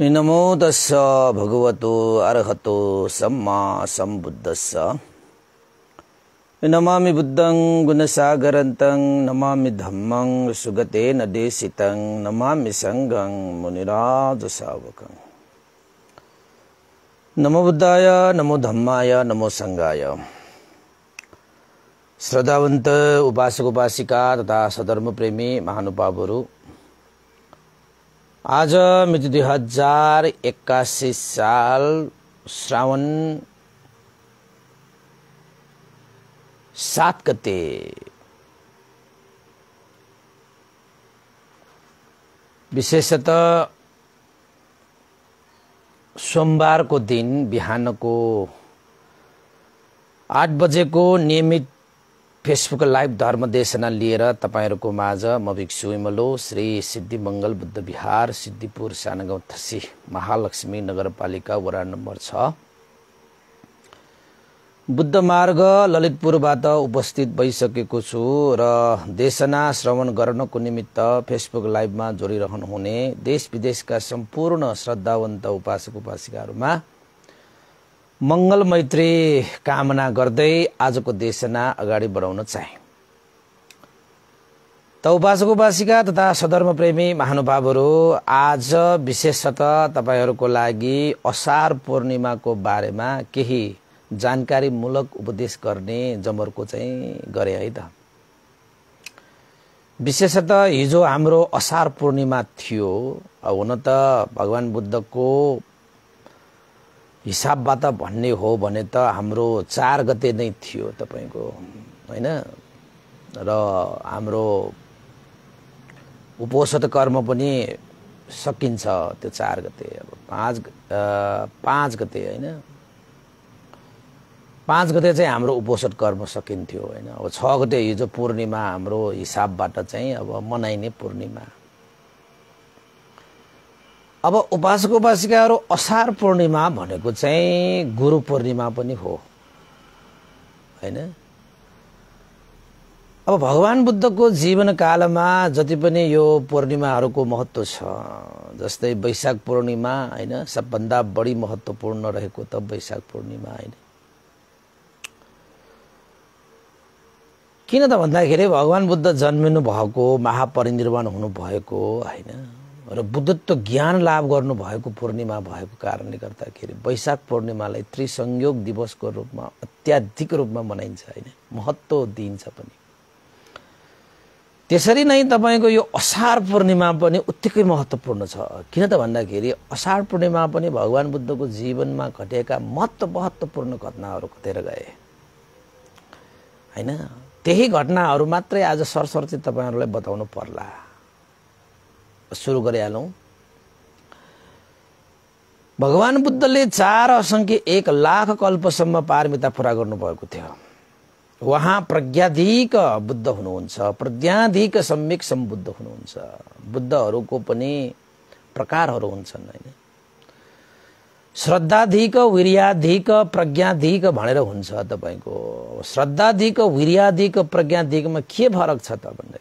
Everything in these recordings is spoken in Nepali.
नमो तस्स भगवतो अर्हतो सम्मा सम्बुद्धस्स नमामि बुद्धं गुणसागरन्तं नमामि धम्मं सुगतेन देशितं नमामि सङ्गं मुनिराजसावकं नमो बुद्धाय नमो धम्माय नमो सङ्गाय श्रद्धावन्त उपासक उपासिका तथा सधर्मप्रेमी महानुभावहरू आज मिति दुई हजार एक्कासी साल श्रावण सात गते विशेषत सोमबारको दिन बिहानको आठ बजेको नियमित फेसबुक लाइभ धर्मदेशना लिएर तपाईँहरूको माझ म भिक्षु इमलो श्री सिद्धिमङ्गल बुद्ध विहार सिद्धिपुर सानगाउँ थसी महालक्ष्मी नगरपालिका वडा नम्बर छ बुद्ध मार्ग ललितपुरबाट उपस्थित भइसकेको छु र देशना श्रवण गर्नको निमित्त फेसबुक लाइभमा जोडिरहनुहुने देश विदेशका सम्पूर्ण श्रद्धावन्त उपासक उपासिकाहरूमा मङ्गल मैत्री कामना गर्दै आजको देशना अगाडि बढाउन चाहे त उपासकोपासिका तथा सदर्मप्रेमी महानुभावहरू आज विशेषतः तपाईँहरूको लागि असार पूर्णिमाको बारेमा केही जानकारीमूलक उपदेश गर्ने जमर्को चाहिँ गरे है त विशेषतः हिजो हाम्रो असार पूर्णिमा थियो हुन त भगवान् बुद्धको हिसाबबाट भन्ने हो भने त हाम्रो चार गते नै थियो तपाईँको होइन र हाम्रो उपोषत कर्म पनि सकिन्छ त्यो चार गते अब पाँच पाँच गते होइन पाँच गते चाहिँ हाम्रो उपोषद कर्म सकिन्थ्यो होइन अब छ गते हिजो पूर्णिमा हाम्रो हिसाबबाट चाहिँ अब मनाइने पूर्णिमा अब उपासक उपासिकाहरू असार पूर्णिमा भनेको चाहिँ गुरु पूर्णिमा पनि हो होइन अब भगवान् बुद्धको जीवनकालमा जति पनि यो पूर्णिमाहरूको महत्त्व छ जस्तै वैशाख पूर्णिमा होइन सबभन्दा बढी महत्त्वपूर्ण रहेको त वैशाख पूर्णिमा होइन किन त भन्दाखेरि भगवान् बुद्ध जन्मिनु भएको महापरिनिर्वाण हुनुभएको होइन र बुद्धत्व ज्ञान लाभ गर्नुभएको पूर्णिमा भएको कारणले गर्दाखेरि वैशाख पूर्णिमालाई त्रिसंयोग दिवसको रूपमा अत्याधिक रूपमा मनाइन्छ होइन महत्त्व दिइन्छ पनि त्यसरी नै तपाईँको यो असार पूर्णिमा पनि उत्तिकै महत्त्वपूर्ण छ किन त भन्दाखेरि असार पूर्णिमा पनि भगवान् बुद्धको जीवनमा घटेका महत्त्व महत्त्वपूर्ण घटनाहरू घटेर गए होइन त्यही घटनाहरू मात्रै आज सरस्वती तपाईँहरूलाई बताउनु पर्ला सुरु गरिहालौँ भगवान् बुद्धले चार असङ्ख्य एक लाख कल्पसम्म पारमिता पुरा गर्नुभएको थियो उहाँ प्रज्ञाधिक बुद्ध हुनुहुन्छ प्रज्ञाधिक सम्यक सम्बुद्ध हुनुहुन्छ बुद्धहरूको पनि प्रकारहरू हुन्छन् होइन श्रद्धाधिक विर्याधिक प्रज्ञाधिक भनेर हुन्छ तपाईँको श्रद्धाधिक विर्याधिक प्रज्ञाधिकमा के फरक छ त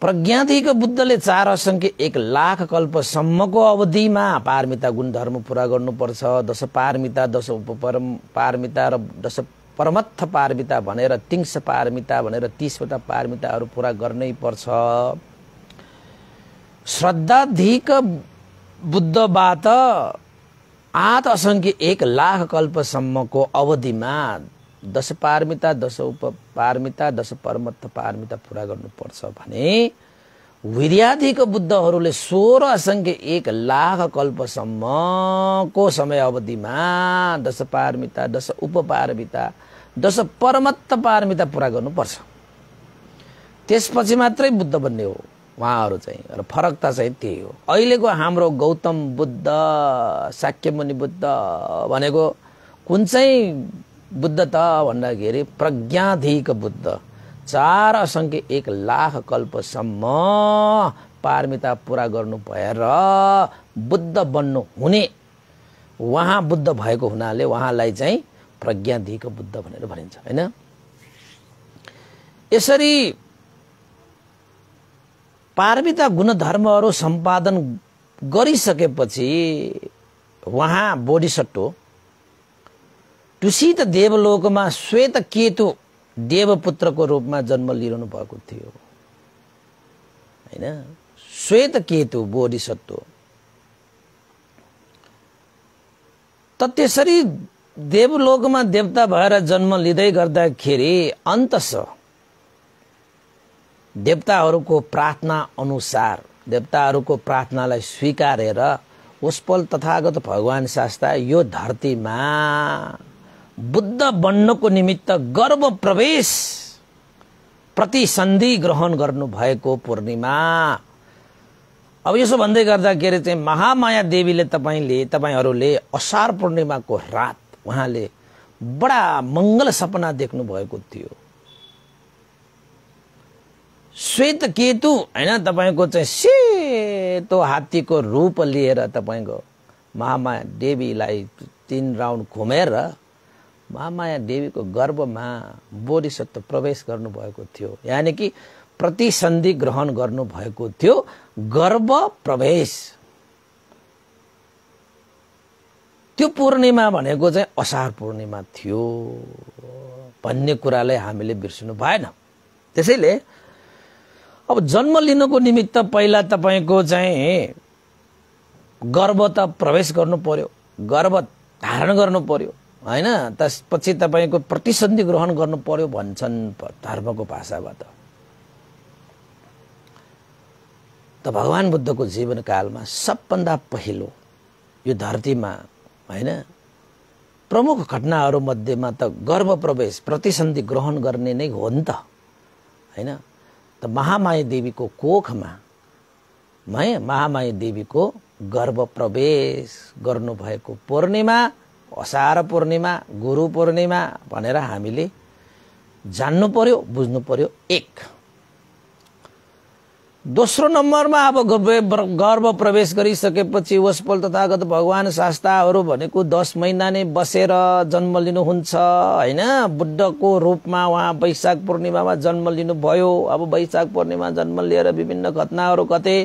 प्रज्ञाधिको बुद्धले चार असङ्ख्य एक लाख कल्पसम्मको अवधिमा पारमिता गुणधर्म पुरा गर्नुपर्छ दश पारमिता दश उपपरम पारमिता र दश परमत्थ पारमिता भनेर तिङ्स पारमिता भनेर तिसवटा पारमिताहरू पुरा गर्नै पर्छ श्रद्धाधिक बुद्धबाट आठ असङ्ख्य एक लाख कल्पसम्मको अवधिमा दश पारमिता दश उप पारमिता दश परमत्त पारमिता पुरा गर्नुपर्छ भने विद्याधिको बुद्धहरूले सोह्र असङ्ख्य एक लाख कल्पसम्मको समय अवधिमा दश पारमिता दश उपपारमिता दश परमत्त पारमिता पुरा गर्नुपर्छ त्यसपछि मात्रै बुद्ध बन्ने हो उहाँहरू चाहिँ र फरक त चाहिँ त्यही हो अहिलेको हाम्रो गौतम बुद्ध साक्यमुनि बुद्ध भनेको कुन चाहिँ बुद्ध त भन्दाखेरि प्रज्ञाधिक बुद्ध चार असङ्ख्य एक लाख कल्पसम्म पारमिता पुरा गर्नु भएर बुद्ध बन्नु हुने उहाँ बुद्ध भएको हुनाले उहाँलाई चाहिँ प्रज्ञाधिक बुद्ध भनेर भनिन्छ होइन यसरी पारमिता गुणधर्महरू सम्पादन गरिसकेपछि उहाँ बोडिसट्टो टुसित देवलोकमा श्वेत केतु देवपुत्रको रूपमा जन्म लिइरहनु भएको थियो होइन श्वेत केतु बोधिसत्व त त्यसरी देवलोकमा देवता भएर जन्म लिँदै गर्दाखेरि अन्तस देवताहरूको प्रार्थना अनुसार देवताहरूको प्रार्थनालाई स्वीकारेर उसपल तथागत भगवान् शास्त्र यो धरतीमा बुद्ध बन्नको निमित्त गर्व प्रवेश प्रतिसन्धि ग्रहण गर्नुभएको पूर्णिमा अब यसो भन्दै गर्दा के अरे चाहिँ महामाया देवीले तपाईँले तपाईँहरूले असार पूर्णिमाको रात उहाँले बडा मङ्गल सपना देख्नुभएको थियो श्वेत केतु होइन तपाईँको चाहिँ सेतो हात्तीको रूप लिएर तपाईँको महामाया देवीलाई तिन राउन्ड घुमेर महामाया देवीको गर्भमा बोधिसत्व प्रवेश गर्नुभएको थियो यानि कि प्रतिसन्धि ग्रहण गर्नुभएको थियो गर्भ प्रवेश त्यो पूर्णिमा भनेको चाहिँ असार पूर्णिमा थियो भन्ने कुरालाई हामीले बिर्सनु भएन त्यसैले अब जन्म लिनको निमित्त पहिला तपाईँको चाहिँ गर्भ त प्रवेश गर्नु पर्यो गर्भ धारण गर्नु पर्यो होइन त्यसपछि तपाईँको प्रतिसन्धि ग्रहण गर्नु पर्यो भन्छन् धर्मको भाषाबाट त भगवान् बुद्धको जीवनकालमा सबभन्दा पहिलो यो धरतीमा होइन प्रमुख मध्येमा त गर्भ प्रवेश प्रतिसन्धि ग्रहण गर्ने नै हो नि त होइन त महामाया देवीको कोखमा है महामाया देवीको गर्भ प्रवेश गर्नुभएको पूर्णिमा असार पूर्णिमा गुरु पूर्णिमा भनेर हामीले जान्नु पर्यो बुझ्नु पर्यो एक दोस्रो नम्बरमा अब गर्भ प्रवेश गरिसकेपछि वसपल तथागत भगवान शास्ताहरू भनेको दस महिना नै बसेर जन्म लिनुहुन्छ होइन बुद्धको रूपमा उहाँ वैशाख पूर्णिमामा जन्म लिनुभयो अब वैशाख पूर्णिमा जन्म लिएर विभिन्न घटनाहरू कतै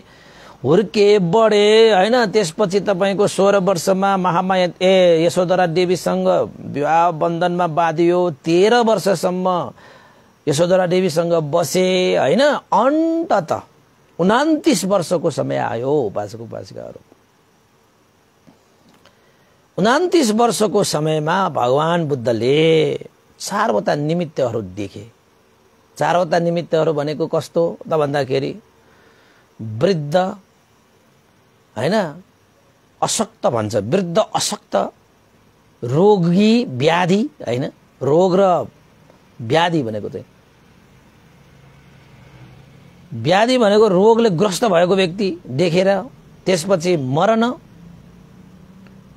हुर्के बढे होइन त्यसपछि तपाईँको सोह्र वर्षमा महामाया ए यशोधरा देवीसँग विवाह बन्धनमा बाँधियो तेह्र वर्षसम्म यशोधरा देवीसँग बसे होइन अन्त त उनातिस वर्षको समय आयो उपासक उपासिकाहरू उनातिस वर्षको समयमा भगवान् बुद्धले चारवटा निमित्तहरू देखे चारवटा निमित्तहरू भनेको कस्तो त भन्दाखेरि वृद्ध होइन अशक्त भन्छ वृद्ध अशक्त रोगी व्याधि होइन रोग र व्याधि भनेको चाहिँ व्याधि भनेको रोगले ग्रस्त भएको व्यक्ति देखेर त्यसपछि मरण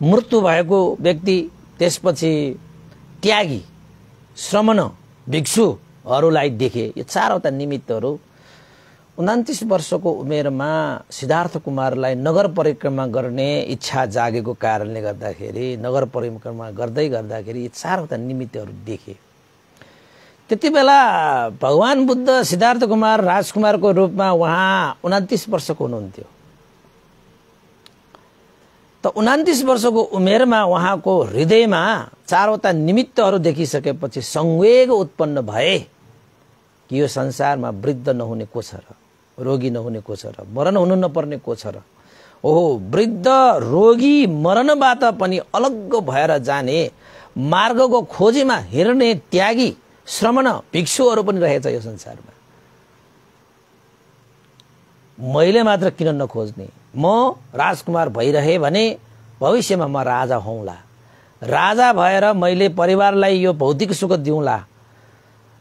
मृत्यु भएको व्यक्ति त्यसपछि त्यागी श्रमण भिक्षुहरूलाई देखे यो चारवटा निमित्तहरू उनातिस वर्षको उमेरमा सिद्धार्थ कुमारलाई नगर परिक्रमा गर्ने इच्छा जागेको कारणले गर्दाखेरि नगर परिक्रमा गर्दै गर्दाखेरि चारवटा निमित्तहरू देखे त्यति बेला भगवान् बुद्ध सिद्धार्थ कुमार राजकुमारको रूपमा उहाँ उनातिस वर्षको हुनुहुन्थ्यो त उनातिस वर्षको उमेरमा उहाँको हृदयमा चारवटा निमित्तहरू देखिसकेपछि संवेग उत्पन्न भए कि यो संसारमा वृद्ध नहुने को छ र रोगी नहुने को छ र मरण हुनु नपर्ने को छ र ओहो वृद्ध रोगी मरणबाट पनि अलग भएर जाने मार्गको खोजीमा हिँड्ने त्यागी श्रमण भिक्षुहरू पनि रहेछ यो संसारमा मैले मात्र किन नखोज्ने म राजकुमार भइरहे भने भविष्यमा म राजा हौँला राजा भएर मैले परिवारलाई यो भौतिक सुख दिउँला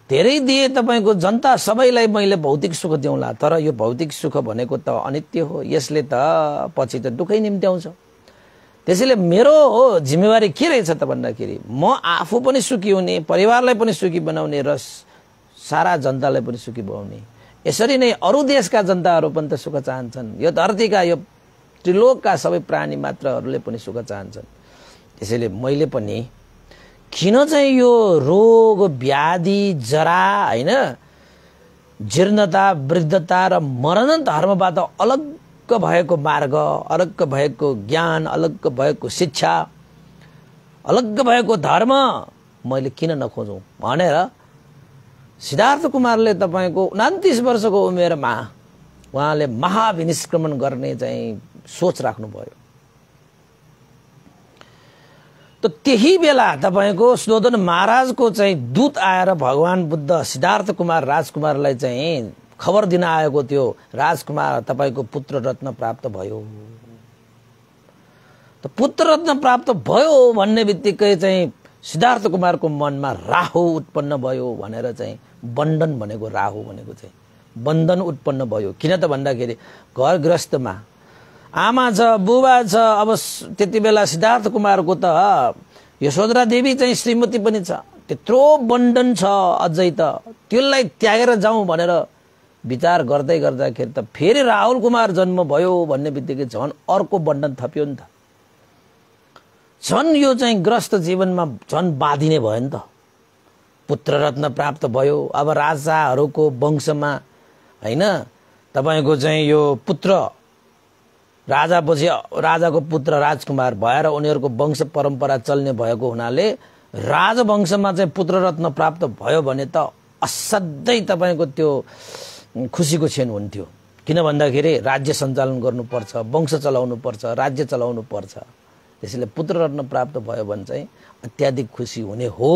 धेरै दिए तपाईँको जनता सबैलाई मैले भौतिक सुख दिउँला तर यो भौतिक सुख भनेको त अनित्य हो यसले त पछि त दुःखै निम्त्याउँछ त्यसैले मेरो हो जिम्मेवारी के रहेछ त भन्दाखेरि म आफू पनि सुखी हुने परिवारलाई पनि सुखी बनाउने र सारा जनतालाई पनि सुखी बनाउने यसरी नै अरू देशका जनताहरू पनि त सुख चाहन्छन् यो धरतीका यो त्रिलोकका सबै प्राणी मात्रहरूले पनि सुख चाहन्छन् त्यसैले मैले पनि किन चाहिँ यो रोग व्याधि जरा होइन जीर्णता वृद्धता र मरण धर्मबाट अलग्ग भएको मार्ग अलग्ग भएको ज्ञान अलग्ग भएको शिक्षा अलग्ग भएको धर्म मैले किन नखोजौँ भनेर सिद्धार्थ कुमारले तपाईँको उनातिस वर्षको उमेरमा उहाँले महाविनिष्क्रमण गर्ने चाहिँ सोच राख्नुभयो त त्यही बेला तपाईँको सुधोधन महाराजको चाहिँ दूत आएर भगवान् बुद्ध सिद्धार्थ कुमार राजकुमारलाई चाहिँ खबर दिन आएको थियो राजकुमार तपाईँको पुत्र रत्न प्राप्त भयो त पुत्र रत्न प्राप्त भयो भन्ने बित्तिकै चाहिँ सिद्धार्थ कुमारको मनमा राहु उत्पन्न भयो भनेर चाहिँ बन्धन भनेको राहु भनेको चाहिँ बन्धन उत्पन्न भयो किन त भन्दाखेरि घर गृहस्थमा आमा छ बुबा छ अब त्यति बेला सिद्धार्थ कुमारको त यशोधरा देवी चाहिँ श्रीमती पनि छ त्यत्रो बन्डन छ अझै त त्यसलाई त्यागेर जाउँ भनेर विचार गर्दै गर्दाखेरि त फेरि राहुल कुमार जन्म भयो भन्ने बित्तिकै झन् अर्को बन्डन थप्यो नि त झन् यो चाहिँ ग्रस्त जीवनमा झन् बाँधिने भयो नि त पुत्र रत्न प्राप्त भयो अब राजाहरूको वंशमा होइन तपाईँको चाहिँ यो पुत्र राजापछि राजाको पुत्र राजकुमार भएर उनीहरूको वंश परम्परा चल्ने भएको हुनाले राजवंशमा चाहिँ पुत्र रत्न प्राप्त भयो भने त असाध्यै तपाईँको त्यो खुसीको क्षण हुन्थ्यो किन भन्दाखेरि राज्य सञ्चालन गर्नुपर्छ वंश चलाउनु पर्छ राज्य चलाउनु पर्छ त्यसैले पुत्र रत्न प्राप्त भयो भने चाहिँ अत्याधिक खुसी हुने हो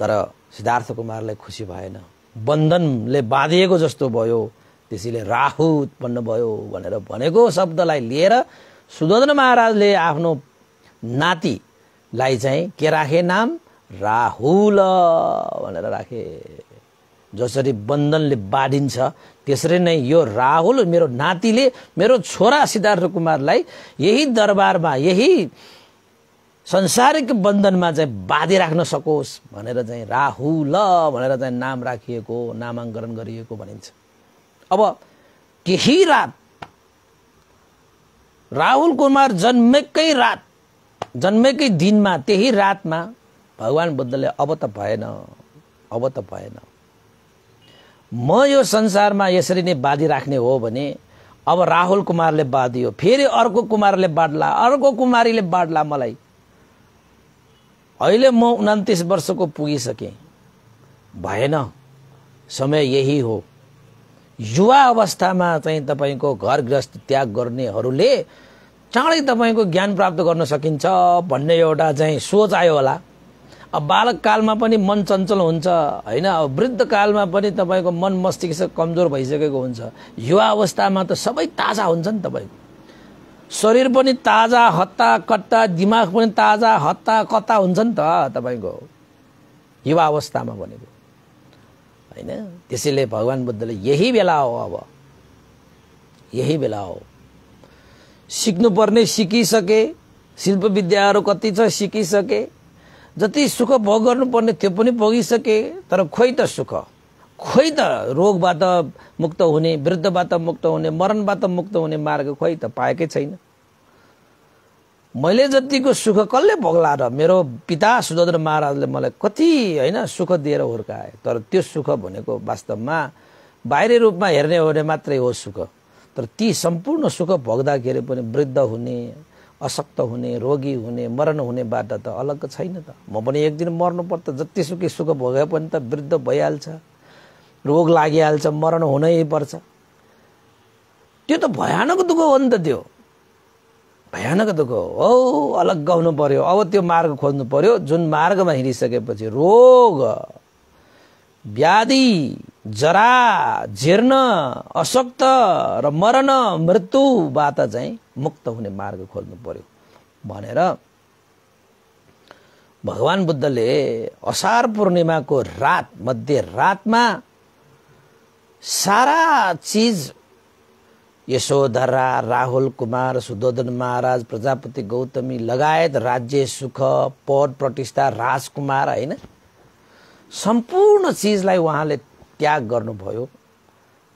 तर सिद्धार्थ कुमारलाई खुसी भएन बन्धनले बाँधिएको जस्तो भयो त्यसैले राहु उत्पन्न भयो भनेर भनेको शब्दलाई लिएर सुदोधन महाराजले आफ्नो नातिलाई चाहिँ के राखे नाम राहुल भनेर राखे जसरी बन्धनले बाँधिन्छ त्यसरी नै यो राहुल मेरो नातिले मेरो छोरा सिद्धार्थ कुमारलाई यही दरबारमा यही संसारिक बन्धनमा चाहिँ बाँधिराख्न सकोस् भनेर चाहिँ राहुल भनेर चाहिँ नाम राखिएको नामाङ्करण गरिएको भनिन्छ अब त्यही रात राहुल कुमार जन्मेकै रात जन्मेकै दिनमा त्यही रातमा भगवान् बुद्धले अब त भएन अब त भएन म यो संसारमा यसरी नै बाँधिराख्ने राख्ने हो भने अब राहुल कुमारले बाँधियो फेरि अर्को कुमारले बाँड्ला अर्को कुमारीले बाँड्ला मलाई अहिले म उन्तिस वर्षको पुगिसकेँ भएन समय यही हो युवा अवस्थामा चाहिँ तपाईँको घर गृहस्थ त्याग गर्नेहरूले चाँडै तपाईँको ज्ञान प्राप्त गर्न सकिन्छ भन्ने एउटा चाहिँ सोच आयो होला अब बालक कालमा पनि मन चञ्चल हुन्छ होइन अब वृद्ध कालमा पनि तपाईँको मन मस्तिष्क कमजोर भइसकेको हुन्छ युवा अवस्थामा त सबै ताजा हुन्छ नि तपाईँको शरीर पनि ताजा हत्ता कत्ता दिमाग पनि ताजा हत्ता कत्ता हुन्छ नि त तपाईँको युवा अवस्थामा भनेको होइन त्यसैले भगवान् बुद्धले यही बेला हो अब यही बेला हो सिक्नुपर्ने सिकिसके शिल्प विद्याहरू कति छ सिकिसके जति सुख भोग गर्नुपर्ने त्यो पनि भोगिसके तर खोइ त सुख खोइ त रोगबाट मुक्त हुने वृद्धबाट मुक्त हुने मरणबाट मुक्त हुने मार्ग खोइ त पाएकै छैन मैले जतिको सुख कसले भोग्ला र मेरो पिता सुदत्र महाराजले मलाई कति होइन सुख दिएर हुर्काए तर त्यो सुख भनेको वास्तवमा बाहिरी रूपमा हेर्ने हो भने मात्रै हो सुख तर ती सम्पूर्ण सुख भोग्दाखेरि पनि वृद्ध हुने अशक्त हुने रोगी हुने मरण हुने बाटो त अलग छैन त म पनि एक दिन जति जतिसुकै सुख भोगे पनि त वृद्ध भइहाल्छ रोग लागिहाल्छ मरण हुनै पर्छ त्यो त भयानक दुःख हो नि त त्यो भयानक दुःख हो अलग्गाउनु पर्यो अब त्यो मार्ग खोज्नु पर्यो जुन मार्गमा हिँडिसकेपछि रोग व्याधि जरा झेर्न अशक्त र मरण मृत्युबाट चाहिँ मुक्त हुने मार्ग खोज्नु पर्यो भनेर भगवान् बुद्धले असार पूर्णिमाको रात मध्य रातमा सारा चिज यशोधरा राहुल कुमार सुदोधन महाराज प्रजापति गौतमी लगायत राज्य सुख पद प्रतिष्ठा राजकुमार होइन सम्पूर्ण चिजलाई उहाँले त्याग गर्नुभयो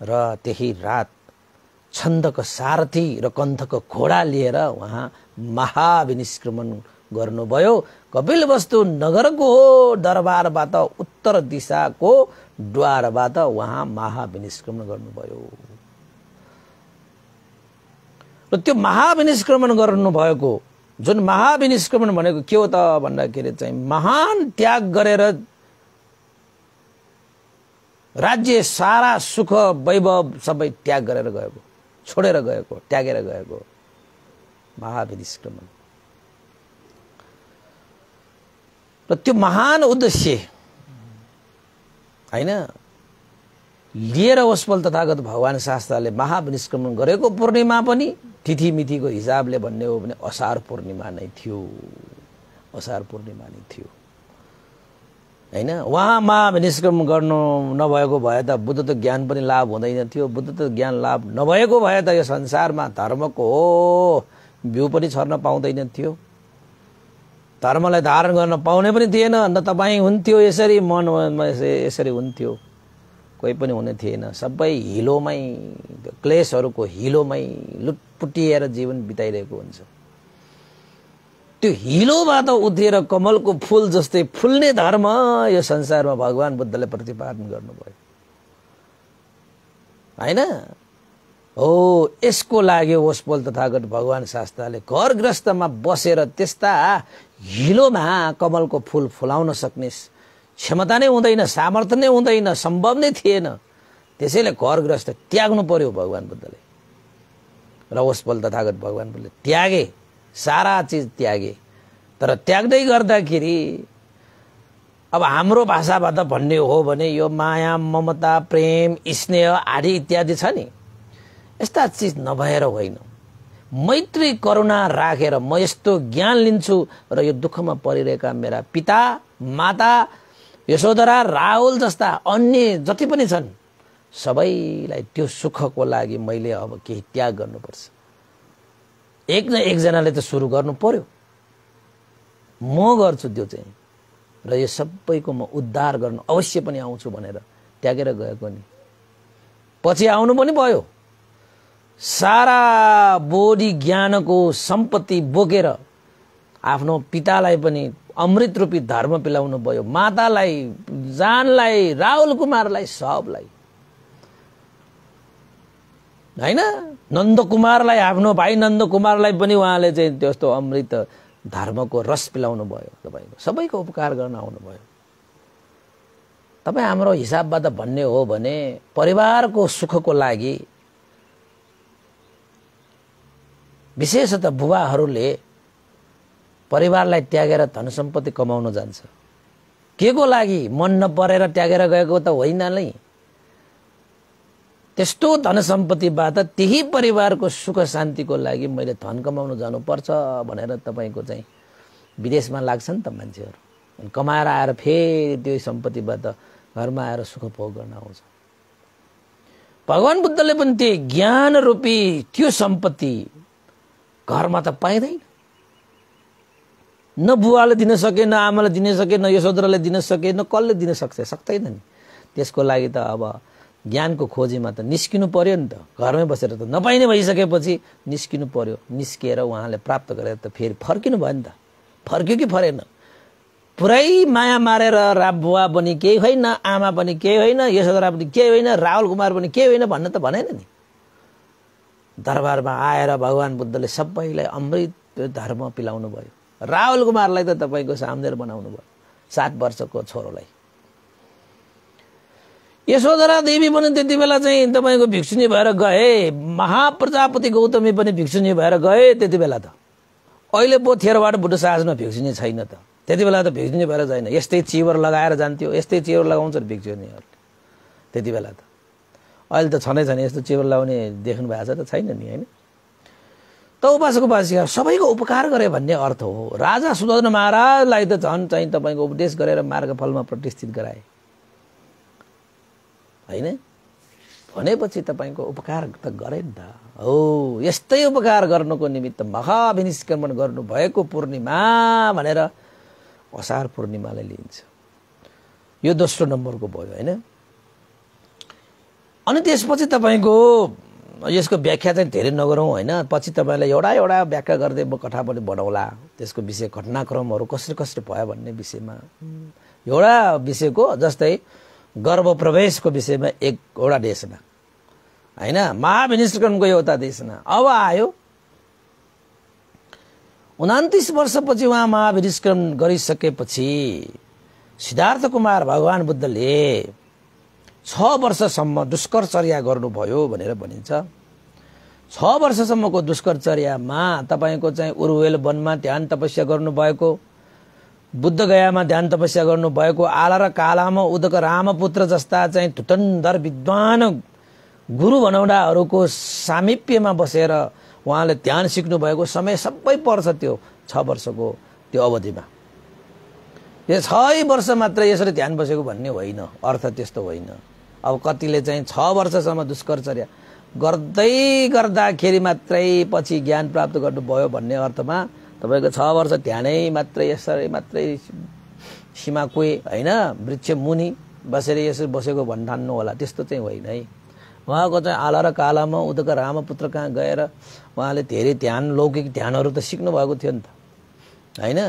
र त्यही रात छन्दको सारथी र कन्थको घोडा लिएर उहाँ महाविनिष्क्रमण गर्नुभयो कपिल वस्तु नगरको दरबारबाट उत्तर दिशाको द्वारबाट उहाँ महाविनिष्क्रमण गर्नुभयो र त्यो महाविनिष्क्रमण गर्नुभएको जुन महाविनिष्क्रमण भनेको के हो त भन्दाखेरि चाहिँ महान त्याग गरेर राज्य सारा सुख वैभव सबै त्याग गरेर गएको छोडेर गएको त्यागेर गएको महाविनिष्क्रमण र त्यो महान उद्देश्य होइन लिएर पल तथागत भगवान् शास्त्रले महाविनिष्क्रमण गरेको पूर्णिमा पनि तिथिमिथिको हिसाबले भन्ने हो भने असार पूर्णिमा नै थियो असार पूर्णिमा नै थियो होइन उहाँमा निष्क्रम गर्नु नभएको भए त बुद्ध त ज्ञान पनि लाभ हुँदैन थियो बुद्ध त ज्ञान लाभ नभएको भए त यो संसारमा धर्मको हो बिउ पनि छर्न पाउँदैन थियो धर्मलाई धारण गर्न पाउने पनि थिएन अन्त तपाईँ हुन्थ्यो यसरी मन यसरी हुन्थ्यो कोही पनि हुने थिएन सबै हिलोमै क्लेसहरूको हिलोमै लुटपुटिएर जीवन बिताइरहेको हुन्छ त्यो हिलोबाट उत्रिएर कमलको फुल जस्तै फुल्ने धर्म यो संसारमा भगवान् बुद्धले प्रतिपादन गर्नुभयो होइन हो यसको लागि ओसपोल तथागत भगवान् शास्त्रले घरग्रस्तमा बसेर त्यस्ता हिलोमा कमलको फुल फुलाउन सक्नेस क्षमता नै हुँदैन सामर्थ्य नै हुँदैन सम्भव नै थिएन त्यसैले घरग्रस्त त्याग्नु पर्यो भगवान् बुद्धले र ओसपल तथागत भगवान् बुद्धले त्यागे सारा चिज त्यागे तर त्याग्दै गर्दाखेरि अब हाम्रो भाषाबाट भन्ने हो भने यो माया ममता प्रेम स्नेह आदि इत्यादि छ नि यस्ता चिज नभएर होइन मैत्री करुणा राखेर म यस्तो ज्ञान लिन्छु र यो दुःखमा परिरहेका मेरा पिता माता यशोधरा राहुल जस्ता अन्य जति पनि छन् सबैलाई त्यो सुखको लागि मैले अब केही त्याग गर्नुपर्छ एक न एकजनाले त सुरु गर्नु पर्यो म गर्छु त्यो चाहिँ र यो सबैको म उद्धार गर्नु अवश्य पनि आउँछु भनेर त्यागेर गएको नि पछि आउनु पनि भयो सारा बोधी ज्ञानको सम्पत्ति बोकेर आफ्नो पितालाई पनि अमृत रूपी धर्म पिलाउनु भयो मातालाई जानलाई राहुल कुमारलाई सबलाई होइन नन्दकुमारलाई आफ्नो भाइ नन्दकुमारलाई पनि उहाँले चाहिँ त्यस्तो अमृत धर्मको रस पिलाउनु भयो तपाईँको सबैको उपकार गर्न आउनुभयो तपाईँ हाम्रो हिसाबबाट भन्ने हो भने परिवारको सुखको लागि विशेषतः बुबाहरूले परिवारलाई त्यागेर धन सम्पत्ति कमाउन जान्छ के को लागि मन नपरेर त्यागेर गएको त होइन नै त्यस्तो धन सम्पत्तिबाट त्यही परिवारको सुख शान्तिको लागि मैले धन कमाउन जानुपर्छ भनेर तपाईँको चाहिँ विदेशमा लाग्छ नि त मान्छेहरू कमाएर आएर फेरि त्यो सम्पत्तिबाट घरमा आएर सुख भोग गर्न आउँछ भगवान् बुद्धले पनि त्यही ज्ञान रूपी त्यो सम्पत्ति घरमा त पाइँदैन न बुवाले दिन सके न आमाले दिन सके न यशोधराले दिन सके न कसले दिन सक्छ सक्दैन नि त्यसको लागि त अब ज्ञानको खोजीमा त निस्किनु पर्यो नि त घरमै बसेर त नपाइने भइसकेपछि निस्किनु पर्यो निस्किएर उहाँले प्राप्त गरेर त फेरि फर्किनु भयो नि त फर्क्यो कि फरेन पुरै माया मारेर बुवा पनि केही होइन आमा पनि केही होइन यशोधरा पनि केही होइन राहुल कुमार पनि केही होइन भन्न त भनेन नि दरबारमा आएर भगवान् बुद्धले सबैलाई अमृत धर्म पिलाउनु भयो राहुल कुमारलाई त तपाईँको सामदेर बनाउनु भयो सात वर्षको छोरोलाई यशोधरा देवी पनि त्यति बेला चाहिँ तपाईँको भिक्षुनी भएर गए महाप्रजापति गौतमी पनि भिक्षुनी भएर गए त्यति बेला त अहिले पो थेरबाट बुटो साजमा भिक्षुनी छैन त त्यति बेला त भिक्षुनी भएर छैन यस्तै चिवर लगाएर जान्थ्यो यस्तै चिवर लगाउँछन् भिक्षुनीहरूले त्यति बेला त अहिले त छनै छैन यस्तो चिवर लगाउने देख्नु भएको छ त छैन नि होइन त उपासक उपासिका सबैको उपकार गरे भन्ने अर्थ हो राजा सुदोधन महाराजलाई त झन् चाहिँ तपाईँको उपदेश गरेर मार्गफलमा प्रतिष्ठित गराए होइन भनेपछि तपाईँको उपकार त गरे नि त हो यस्तै उपकार गर्नुको निमित्त महाभिनिष्क्रमण गर्नुभएको पूर्णिमा भनेर असार पूर्णिमालाई लिइन्छ यो दोस्रो नम्बरको भयो होइन अनि त्यसपछि तपाईँको यसको व्याख्या चाहिँ धेरै नगरौँ होइन पछि तपाईँलाई एउटा एउटा व्याख्या गर्दै म कथा पनि बनाउला त्यसको विषय घटनाक्रमहरू कसरी कसरी भयो भन्ने विषयमा एउटा विषयको जस्तै गर्भ प्रवेशको विषयमा एक एउटा देशमा होइन महाविनिष्करणको एउटा देशमा अब आयो उनातिस वर्षपछि उहाँ महाविनिष्करण गरिसकेपछि सिद्धार्थ कुमार भगवान् बुद्धले छ वर्षसम्म दुष्कर्चर्या गर्नुभयो भनेर भनिन्छ छ वर्षसम्मको दुष्कर्चर्यामा तपाईँको चाहिँ उर्वेल वनमा ध्यान तपस्या गर्नुभएको बुद्धगयामा ध्यान तपस्या गर्नुभएको आला र कालामा उदक रामपुत्र जस्ता चाहिँ धुतन्धर विद्वान गुरु भनौडाहरूको सामिप्यमा बसेर उहाँले ध्यान सिक्नुभएको समय सबै पर्छ त्यो छ वर्षको त्यो अवधिमा यो छ वर्ष मात्र यसरी ध्यान बसेको भन्ने होइन अर्थ त्यस्तो होइन अब कतिले चाहिँ छ वर्षसम्म दुष्कर्चर्या गर्दै गर्दाखेरि मात्रै पछि ज्ञान प्राप्त गर्नुभयो भन्ने अर्थमा तपाईँको छ वर्ष ध्यानै मात्रै यसरी मात्रै सीमा कोही होइन वृक्ष मुनि बसेर यसरी बसेको भन्ठान्नु होला त्यस्तो चाहिँ होइन है उहाँको चाहिँ आला र कालामा उदक रामपुत्र कहाँ गएर उहाँले धेरै ध्यान लौकिक ध्यानहरू त सिक्नुभएको थियो नि त होइन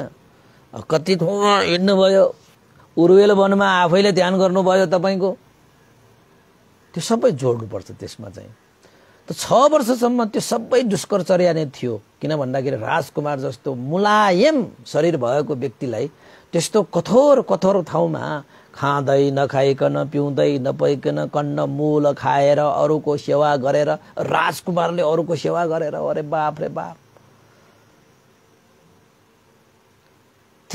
कति ठाउँमा हिँड्नुभयो उर्वेल वनमा आफैले ध्यान गर्नुभयो तपाईँको त्यो सबै जोड्नुपर्छ त्यसमा चाहिँ त छ वर्षसम्म त्यो सबै दुष्कर्चर्या नै थियो किन भन्दाखेरि राजकुमार जस्तो मुलायम शरीर भएको व्यक्तिलाई त्यस्तो कठोर कठोर ठाउँमा खाँदै नखाइकन पिउँदै नपाइकन कन्न मूल खाएर अरूको सेवा गरेर राजकुमारले अरूको सेवा गरेर अरे बाप रे बाप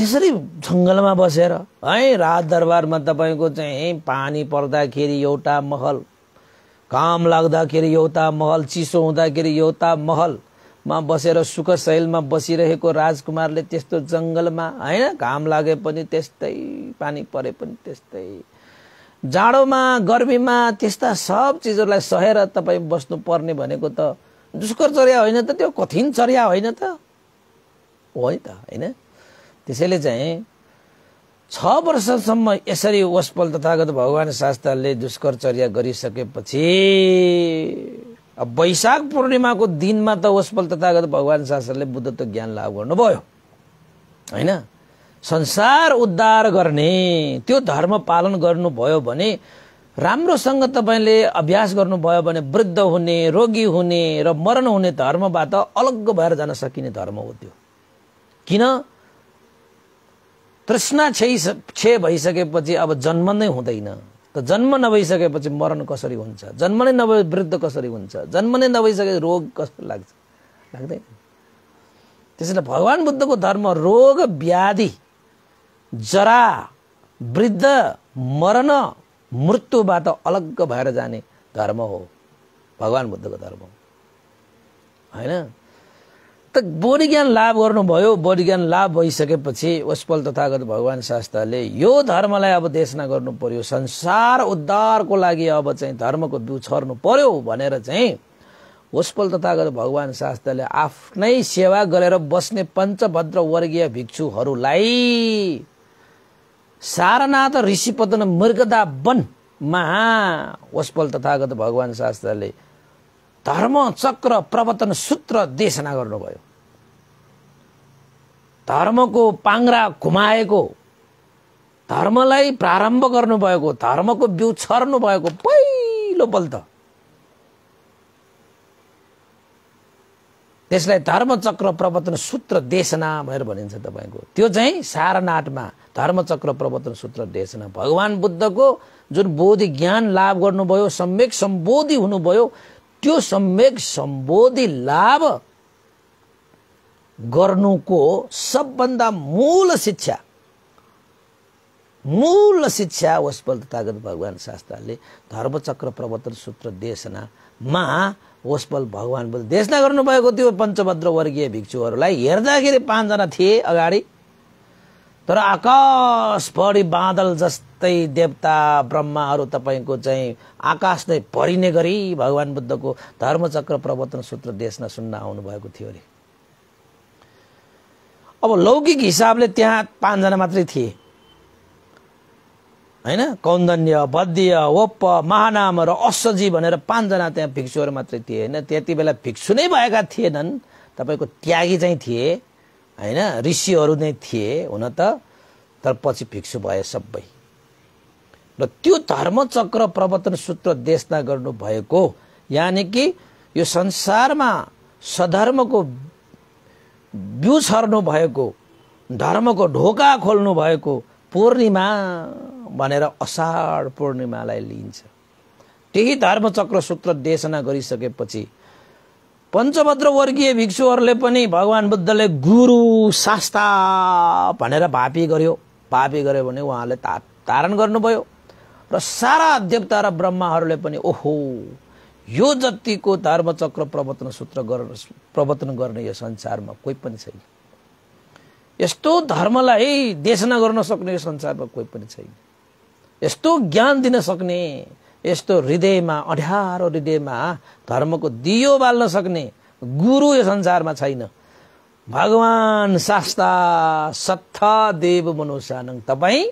त्यसरी जङ्गलमा बसेर है राज दरबारमा तपाईँको चाहिँ पानी पर्दाखेरि एउटा महल काम लाग्दाखेरि एउटा महल चिसो हुँदाखेरि एउटा महलमा बसेर सुख शैलमा बसिरहेको राजकुमारले त्यस्तो जङ्गलमा होइन घाम लागे पनि त्यस्तै पानी परे पनि त्यस्तै जाडोमा गर्मीमा त्यस्ता सब चिजहरूलाई सहेर तपाईँ पर्ने भनेको त दुष्करचर्या होइन त त्यो कठिन चर्या होइन त हो त होइन त्यसैले चाहिँ छ वर्षसम्म यसरी वसपल तथागत भगवान् शास्त्रले दुष्कर्चर्या गरिसकेपछि अब वैशाख पूर्णिमाको दिनमा त वसपल तथागत भगवान् शास्त्रले बुद्धत्व ज्ञान लाभ गर्नुभयो होइन संसार उद्धार गर्ने त्यो धर्म पालन गर्नुभयो भने राम्रोसँग तपाईँले अभ्यास गर्नुभयो भने वृद्ध हुने रोगी हुने र मरण हुने धर्मबाट अलग्ग भएर जान सकिने धर्म हो त्यो किन तृष्णा छे छे भइसकेपछि अब जन्म नै हुँदैन त जन्म नभइसकेपछि मरण कसरी हुन्छ जन्म नै नभए वृद्ध कसरी हुन्छ जन्म नै नभइसके रोग कसरी लाग्छ लाग्दैन त्यसैले भगवान् बुद्धको धर्म रोग व्याधि जरा वृद्ध मरण मृत्युबाट अलग्ग भएर जाने धर्म हो भगवान् बुद्धको धर्म होइन त बोधि ज्ञान लाभ गर्नुभयो बोधि ज्ञान लाभ भइसकेपछि वस्पल तथागत भगवान् शास्त्रले यो धर्मलाई अब देशना गर्नु पर्यो संसार उद्धारको लागि अब चाहिँ धर्मको बिउ छर्नु पर्यो भनेर चाहिँ वस्पल तथागत भगवान् शास्त्रले आफ्नै सेवा गरेर बस्ने पञ्चभद्र वर्गीय भिक्षुहरूलाई सारनाथ ऋषिपतन मृगदा वन महा वस्पल तथागत भगवान् शास्त्रले धर्म चक्र प्रवर्तन सूत्र देशना गर्नुभयो धर्मको पाङ्रा घुमाएको धर्मलाई प्रारम्भ गर्नुभएको धर्मको बिउ छर्नु भएको पहिलो पल्ट त्यसलाई धर्मचक्र प्रवर्तन सूत्र देशना भनेर भनिन्छ तपाईँको त्यो चाहिँ सारनाथमा धर्मचक्र प्रवर्तन सूत्र देशना भगवान बुद्धको जुन बोधि ज्ञान लाभ गर्नुभयो सम्यक सम्बोधि हुनुभयो त्यो सम्यक सम्बोधि लाभ गर्नुको सबभन्दा मूल शिक्षा मूल शिक्षा वसपल तथागत भगवान् शास्त्रले धर्मचक्र प्रवर्तन सूत्र देशनामा वस्पल भगवान् बोल देशना गर्नुभएको थियो पञ्चभद्र वर्गीय भिक्षुहरूलाई हेर्दाखेरि पाँचजना थिए अगाडि तर आकाश परी बादल जस्तै देवता ब्रह्माहरू तपाईँको चाहिँ आकाश नै परिने गरी भगवान् बुद्धको धर्मचक्र प्रवर्तन सूत्र देशमा सुन्न आउनुभएको थियो अरे अब लौकिक हिसाबले त्यहाँ पाँचजना मात्रै थिए होइन कौन्दन्य बद्य ओप्प महानाम र अश्वजी भनेर पाँचजना त्यहाँ भिक्षुहरू मात्रै थिए होइन त्यति बेला भिक्षु नै भएका थिएनन् तपाईँको त्यागी चाहिँ थिए होइन ऋषिहरू नै थिए हुन त तर पछि भिक्षु भए सबै र त्यो धर्मचक्र प्रवर्तन सूत्र देशना गर्नुभएको यानि कि यो संसारमा सधर्मको बिउ छर्नु भएको धर्मको ढोका खोल्नु भएको पूर्णिमा भनेर असाढ पूर्णिमालाई लिइन्छ त्यही धर्मचक्र सूत्र देशना गरिसकेपछि पञ्चभद्र वर्गीय भिक्षुहरूले पनि भगवान् बुद्धले गुरु शास्ता भनेर भापी गर्यो भापी गर्यो भने उहाँले ता धारण गर्नुभयो र सारा देवता र ब्रह्माहरूले पनि ओहो यो जतिको धर्मचक्र प्रवर्तन सूत्र गर प्रवर्तन गर्ने यो संसारमा कोही पनि छैन यस्तो धर्मलाई देशना गर्न सक्ने यो संसारमा कोही पनि छैन यस्तो ज्ञान दिन सक्ने यस्तो हृदयमा अढ्यारो हृदयमा धर्मको दियो बाल्न सक्ने गुरु यो संसारमा छैन भगवान् शास्ता सत्ता देव मनुष्यानङ तपाईँ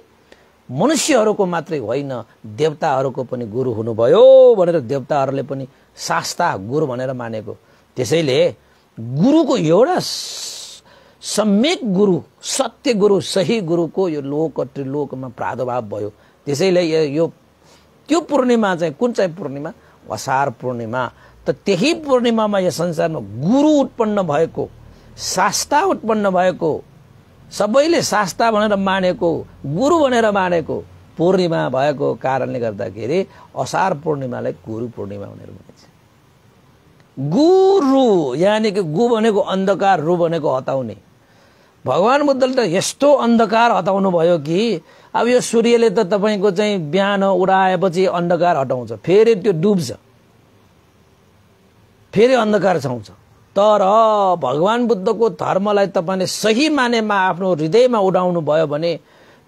मनुष्यहरूको मात्रै होइन देवताहरूको पनि गुरु हुनुभयो भनेर देवताहरूले पनि शास्ता गुरु भनेर मानेको त्यसैले गुरुको एउटा सम्यक गुरु सत्य गुरु सही गुरुको यो लोक त्रिलोकमा प्रादुर्भाव भयो त्यसैले यो त्यो पूर्णिमा चाहिँ कुन चाहिँ पूर्णिमा असार पूर्णिमा त त्यही पूर्णिमामा यो संसारमा गुरु उत्पन्न भएको सास्ता उत्पन्न भएको सबैले सास्ता भनेर मानेको गुरु भनेर मानेको पूर्णिमा भएको कारणले गर्दाखेरि असार पूर्णिमालाई गुरु पूर्णिमा भनेर भनिन्छ गुरु यानि कि गु भनेको अन्धकार रु भनेको हटाउने भगवान् बुद्धले त यस्तो अन्धकार हटाउनु भयो कि अब यो सूर्यले त तपाईँको चाहिँ बिहान उडाएपछि अन्धकार हटाउँछ फेरि त्यो डुब्छ फेरि अन्धकार छाउँछ तर भगवान् बुद्धको धर्मलाई तपाईँले सही मानेमा आफ्नो हृदयमा उडाउनु भयो भने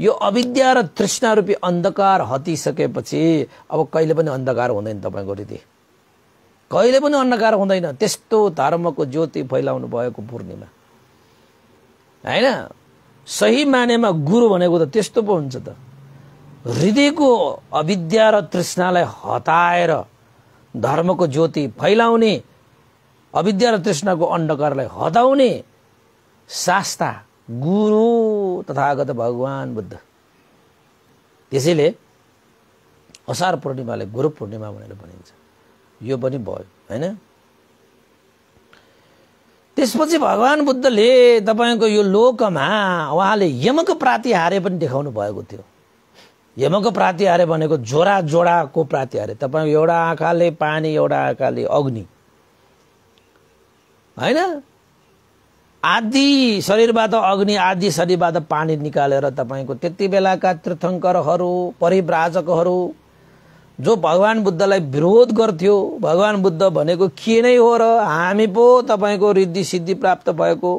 यो अविद्या र तृष्णा रूपी अन्धकार हटिसकेपछि अब कहिले पनि अन्धकार हुँदैन तपाईँको हृदय कहिले पनि अन्धकार हुँदैन त्यस्तो धर्मको ज्योति फैलाउनु भएको पूर्णिमा होइन सही मानेमा गुरु भनेको त त्यस्तो पो हुन्छ त हृदयको अविद्या र तृष्णालाई हटाएर धर्मको ज्योति फैलाउने अविद्या र तृष्णाको अन्धकारलाई हटाउने शास्ता गुरु तथागत भगवान् बुद्ध त्यसैले असार पूर्णिमाले गुरु पूर्णिमा भनेर भनिन्छ यो पनि भयो होइन त्यसपछि भगवान् बुद्धले तपाईँको यो लोकमा उहाँले यमको प्रातिहारे पनि देखाउनु भएको थियो यमको प्रातिहारे भनेको जोडा जोडाको प्रातिहारे तपाईँ एउटा आँखाले पानी एउटा आँखाले अग्नि होइन आदि शरीरबाट अग्नि आदि शरीरबाट पानी निकालेर तपाईँको त्यति बेलाका तीर्थङ्करहरू परिव्राजकहरू जो भगवान् बुद्धलाई विरोध गर्थ्यो भगवान् बुद्ध भनेको के नै हो र हामी पो तपाईँको रिद्धि सिद्धि प्राप्त भएको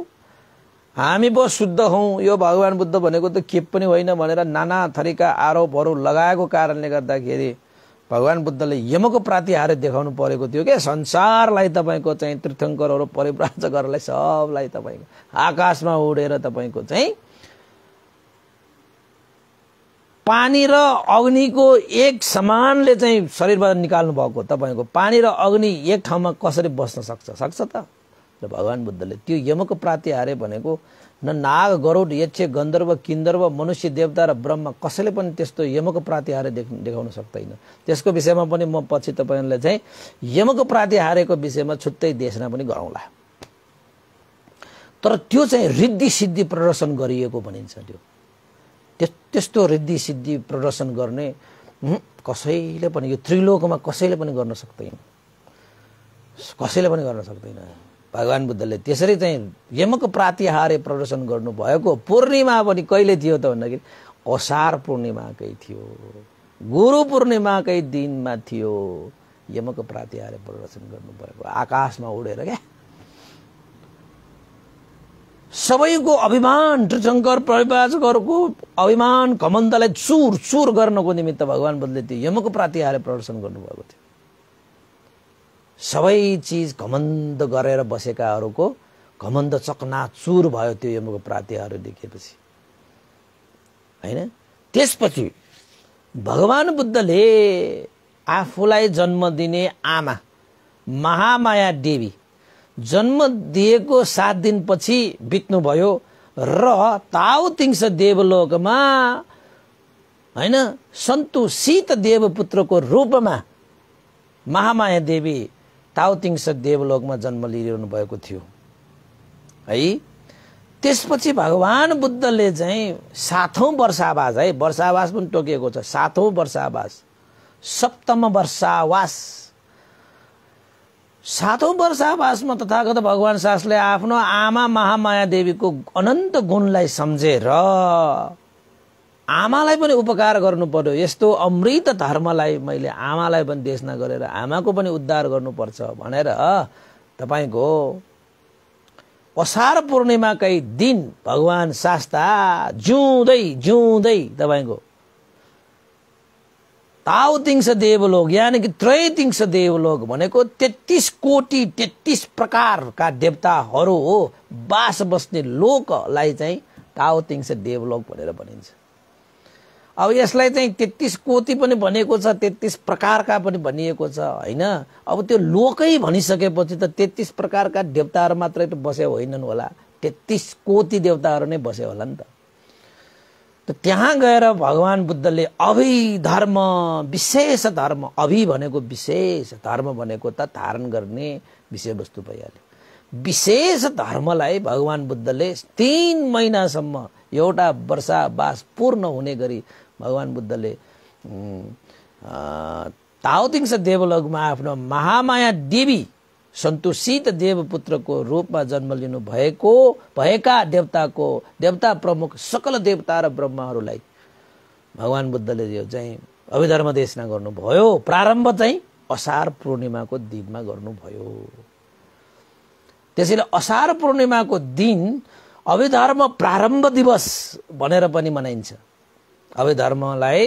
हामी पो शुद्ध हौँ यो भगवान् बुद्ध भनेको त के पनि होइन भनेर नाना थरीका आरोपहरू लगाएको कारणले गर्दाखेरि भगवान् बुद्धले यमको हारे देखाउनु परेको थियो क्या संसारलाई तपाईँको चाहिँ तीर्थङ्करहरू परिप्राचकहरूलाई सबलाई तपाईँको आकाशमा उडेर तपाईँको चाहिँ पानी र अग्निको एक समानले चाहिँ शरीरबाट निकाल्नु भएको तपाईँको पानी र अग्नि एक ठाउँमा कसरी बस्न सक्छ सक्छ त र भगवान् बुद्धले त्यो यमको हारे भनेको न नाग गरुड यक्ष गन्धर्व किन्दर्व मनुष्य देवता र ब्रह्म कसैले पनि त्यस्तो यमको प्रातिहारे देख देखाउन सक्दैन त्यसको विषयमा पनि म पछि तपाईँलाई चाहिँ यमको प्राति हारेको विषयमा छुट्टै देशना पनि गराउँला तर त्यो चाहिँ रिद्धि सिद्धि प्रदर्शन गरिएको भनिन्छ त्यो त्यस्तो रिद्धि सिद्धि प्रदर्शन गर्ने कसैले पनि यो त्रिलोकमा कसैले पनि गर्न सक्दैन कसैले पनि गर्न सक्दैन भगवान् बुद्धले त्यसरी चाहिँ यमक प्रातिहारे प्रदर्शन गर्नुभएको पूर्णिमा पनि कहिले थियो त भन्दाखेरि असार पूर्णिमाकै थियो गुरु पूर्णिमाकै दिनमा थियो यमक प्रातिहारे प्रदर्शन गर्नुभएको आकाशमा उडेर क्या सबैको अभिमान त्रिशङ्कर प्रभाजकहरूको अभिमान घमण्डलाई चुर चुर गर्नको निमित्त भगवान् बुद्धले त्यो यमको प्रातिहार प्रदर्शन गर्नुभएको थियो सबै चिज घमन्द गरेर बसेकाहरूको घमन्द चकना चुर भयो त्यो यमको प्रातिहार देखेपछि होइन त्यसपछि भगवान् बुद्धले आफूलाई जन्म दिने आमा महामाया देवी जन्म दिएको सात दिनपछि बित्नुभयो र ताउ तिङ्स देवलोकमा होइन सन्तु सीत देवपुत्रको रूपमा महामाया देवी ताउतिङ्स देवलोकमा जन्म लिइरहनु भएको थियो है त्यसपछि भगवान् बुद्धले चाहिँ सातौँ वर्षावास है वर्षावास पनि टोकिएको छ सातौँ वर्षावास सप्तम वर्षावास सातौँ वर्षावासमा तथागत भगवान सासले आफ्नो आमा महामाया देवीको अनन्त गुणलाई सम्झेर आमालाई पनि उपकार गर्नु पर्यो यस्तो अमृत धर्मलाई मैले आमालाई पनि देशना गरेर आमाको पनि उद्धार गर्नुपर्छ भनेर तपाईँको असार पूर्णिमाकै दिन भगवान् सास्ता जिउँदै जिउँदै तपाईँको ताउतिङ्स देवलोक यानि कि त्रैतिङ्स देवलोक भनेको तेत्तिस कोटि तेत्तिस प्रकारका देवताहरू हो बास बस्ने लोकलाई चाहिँ ताउतिङ्स देवलोक भनेर भनिन्छ अब यसलाई चाहिँ तेत्तिस कोटी पनि भनेको छ तेत्तिस प्रकारका पनि भनिएको छ होइन अब त्यो लोकै भनिसकेपछि त तेत्तिस प्रकारका देवताहरू मात्रै त बसे होइनन् होला तेत्तिस कोटी देवताहरू नै बसे होला नि त त त्यहाँ गएर भगवान् बुद्धले अभि धर्म विशेष धर्म अभि भनेको विशेष धर्म भनेको त धारण गर्ने विषयवस्तु भइहाल्यो विशेष धर्मलाई भगवान् बुद्धले तिन महिनासम्म एउटा वर्षावास पूर्ण हुने गरी भगवान् बुद्धले ताउतिङ्स देवलोकमा आफ्नो महामाया देवी सन्तोषित देवपुत्रको रूपमा जन्म लिनु भएको भएका देवताको देवता प्रमुख सकल देवता र ब्रह्महरूलाई भगवान् बुद्धले यो चाहिँ अभिधर्म देशना गर्नुभयो प्रारम्भ चाहिँ असार पूर्णिमाको दिनमा गर्नुभयो त्यसैले असार पूर्णिमाको दिन अभिधर्म प्रारम्भ दिवस भनेर पनि मनाइन्छ अभिधर्मलाई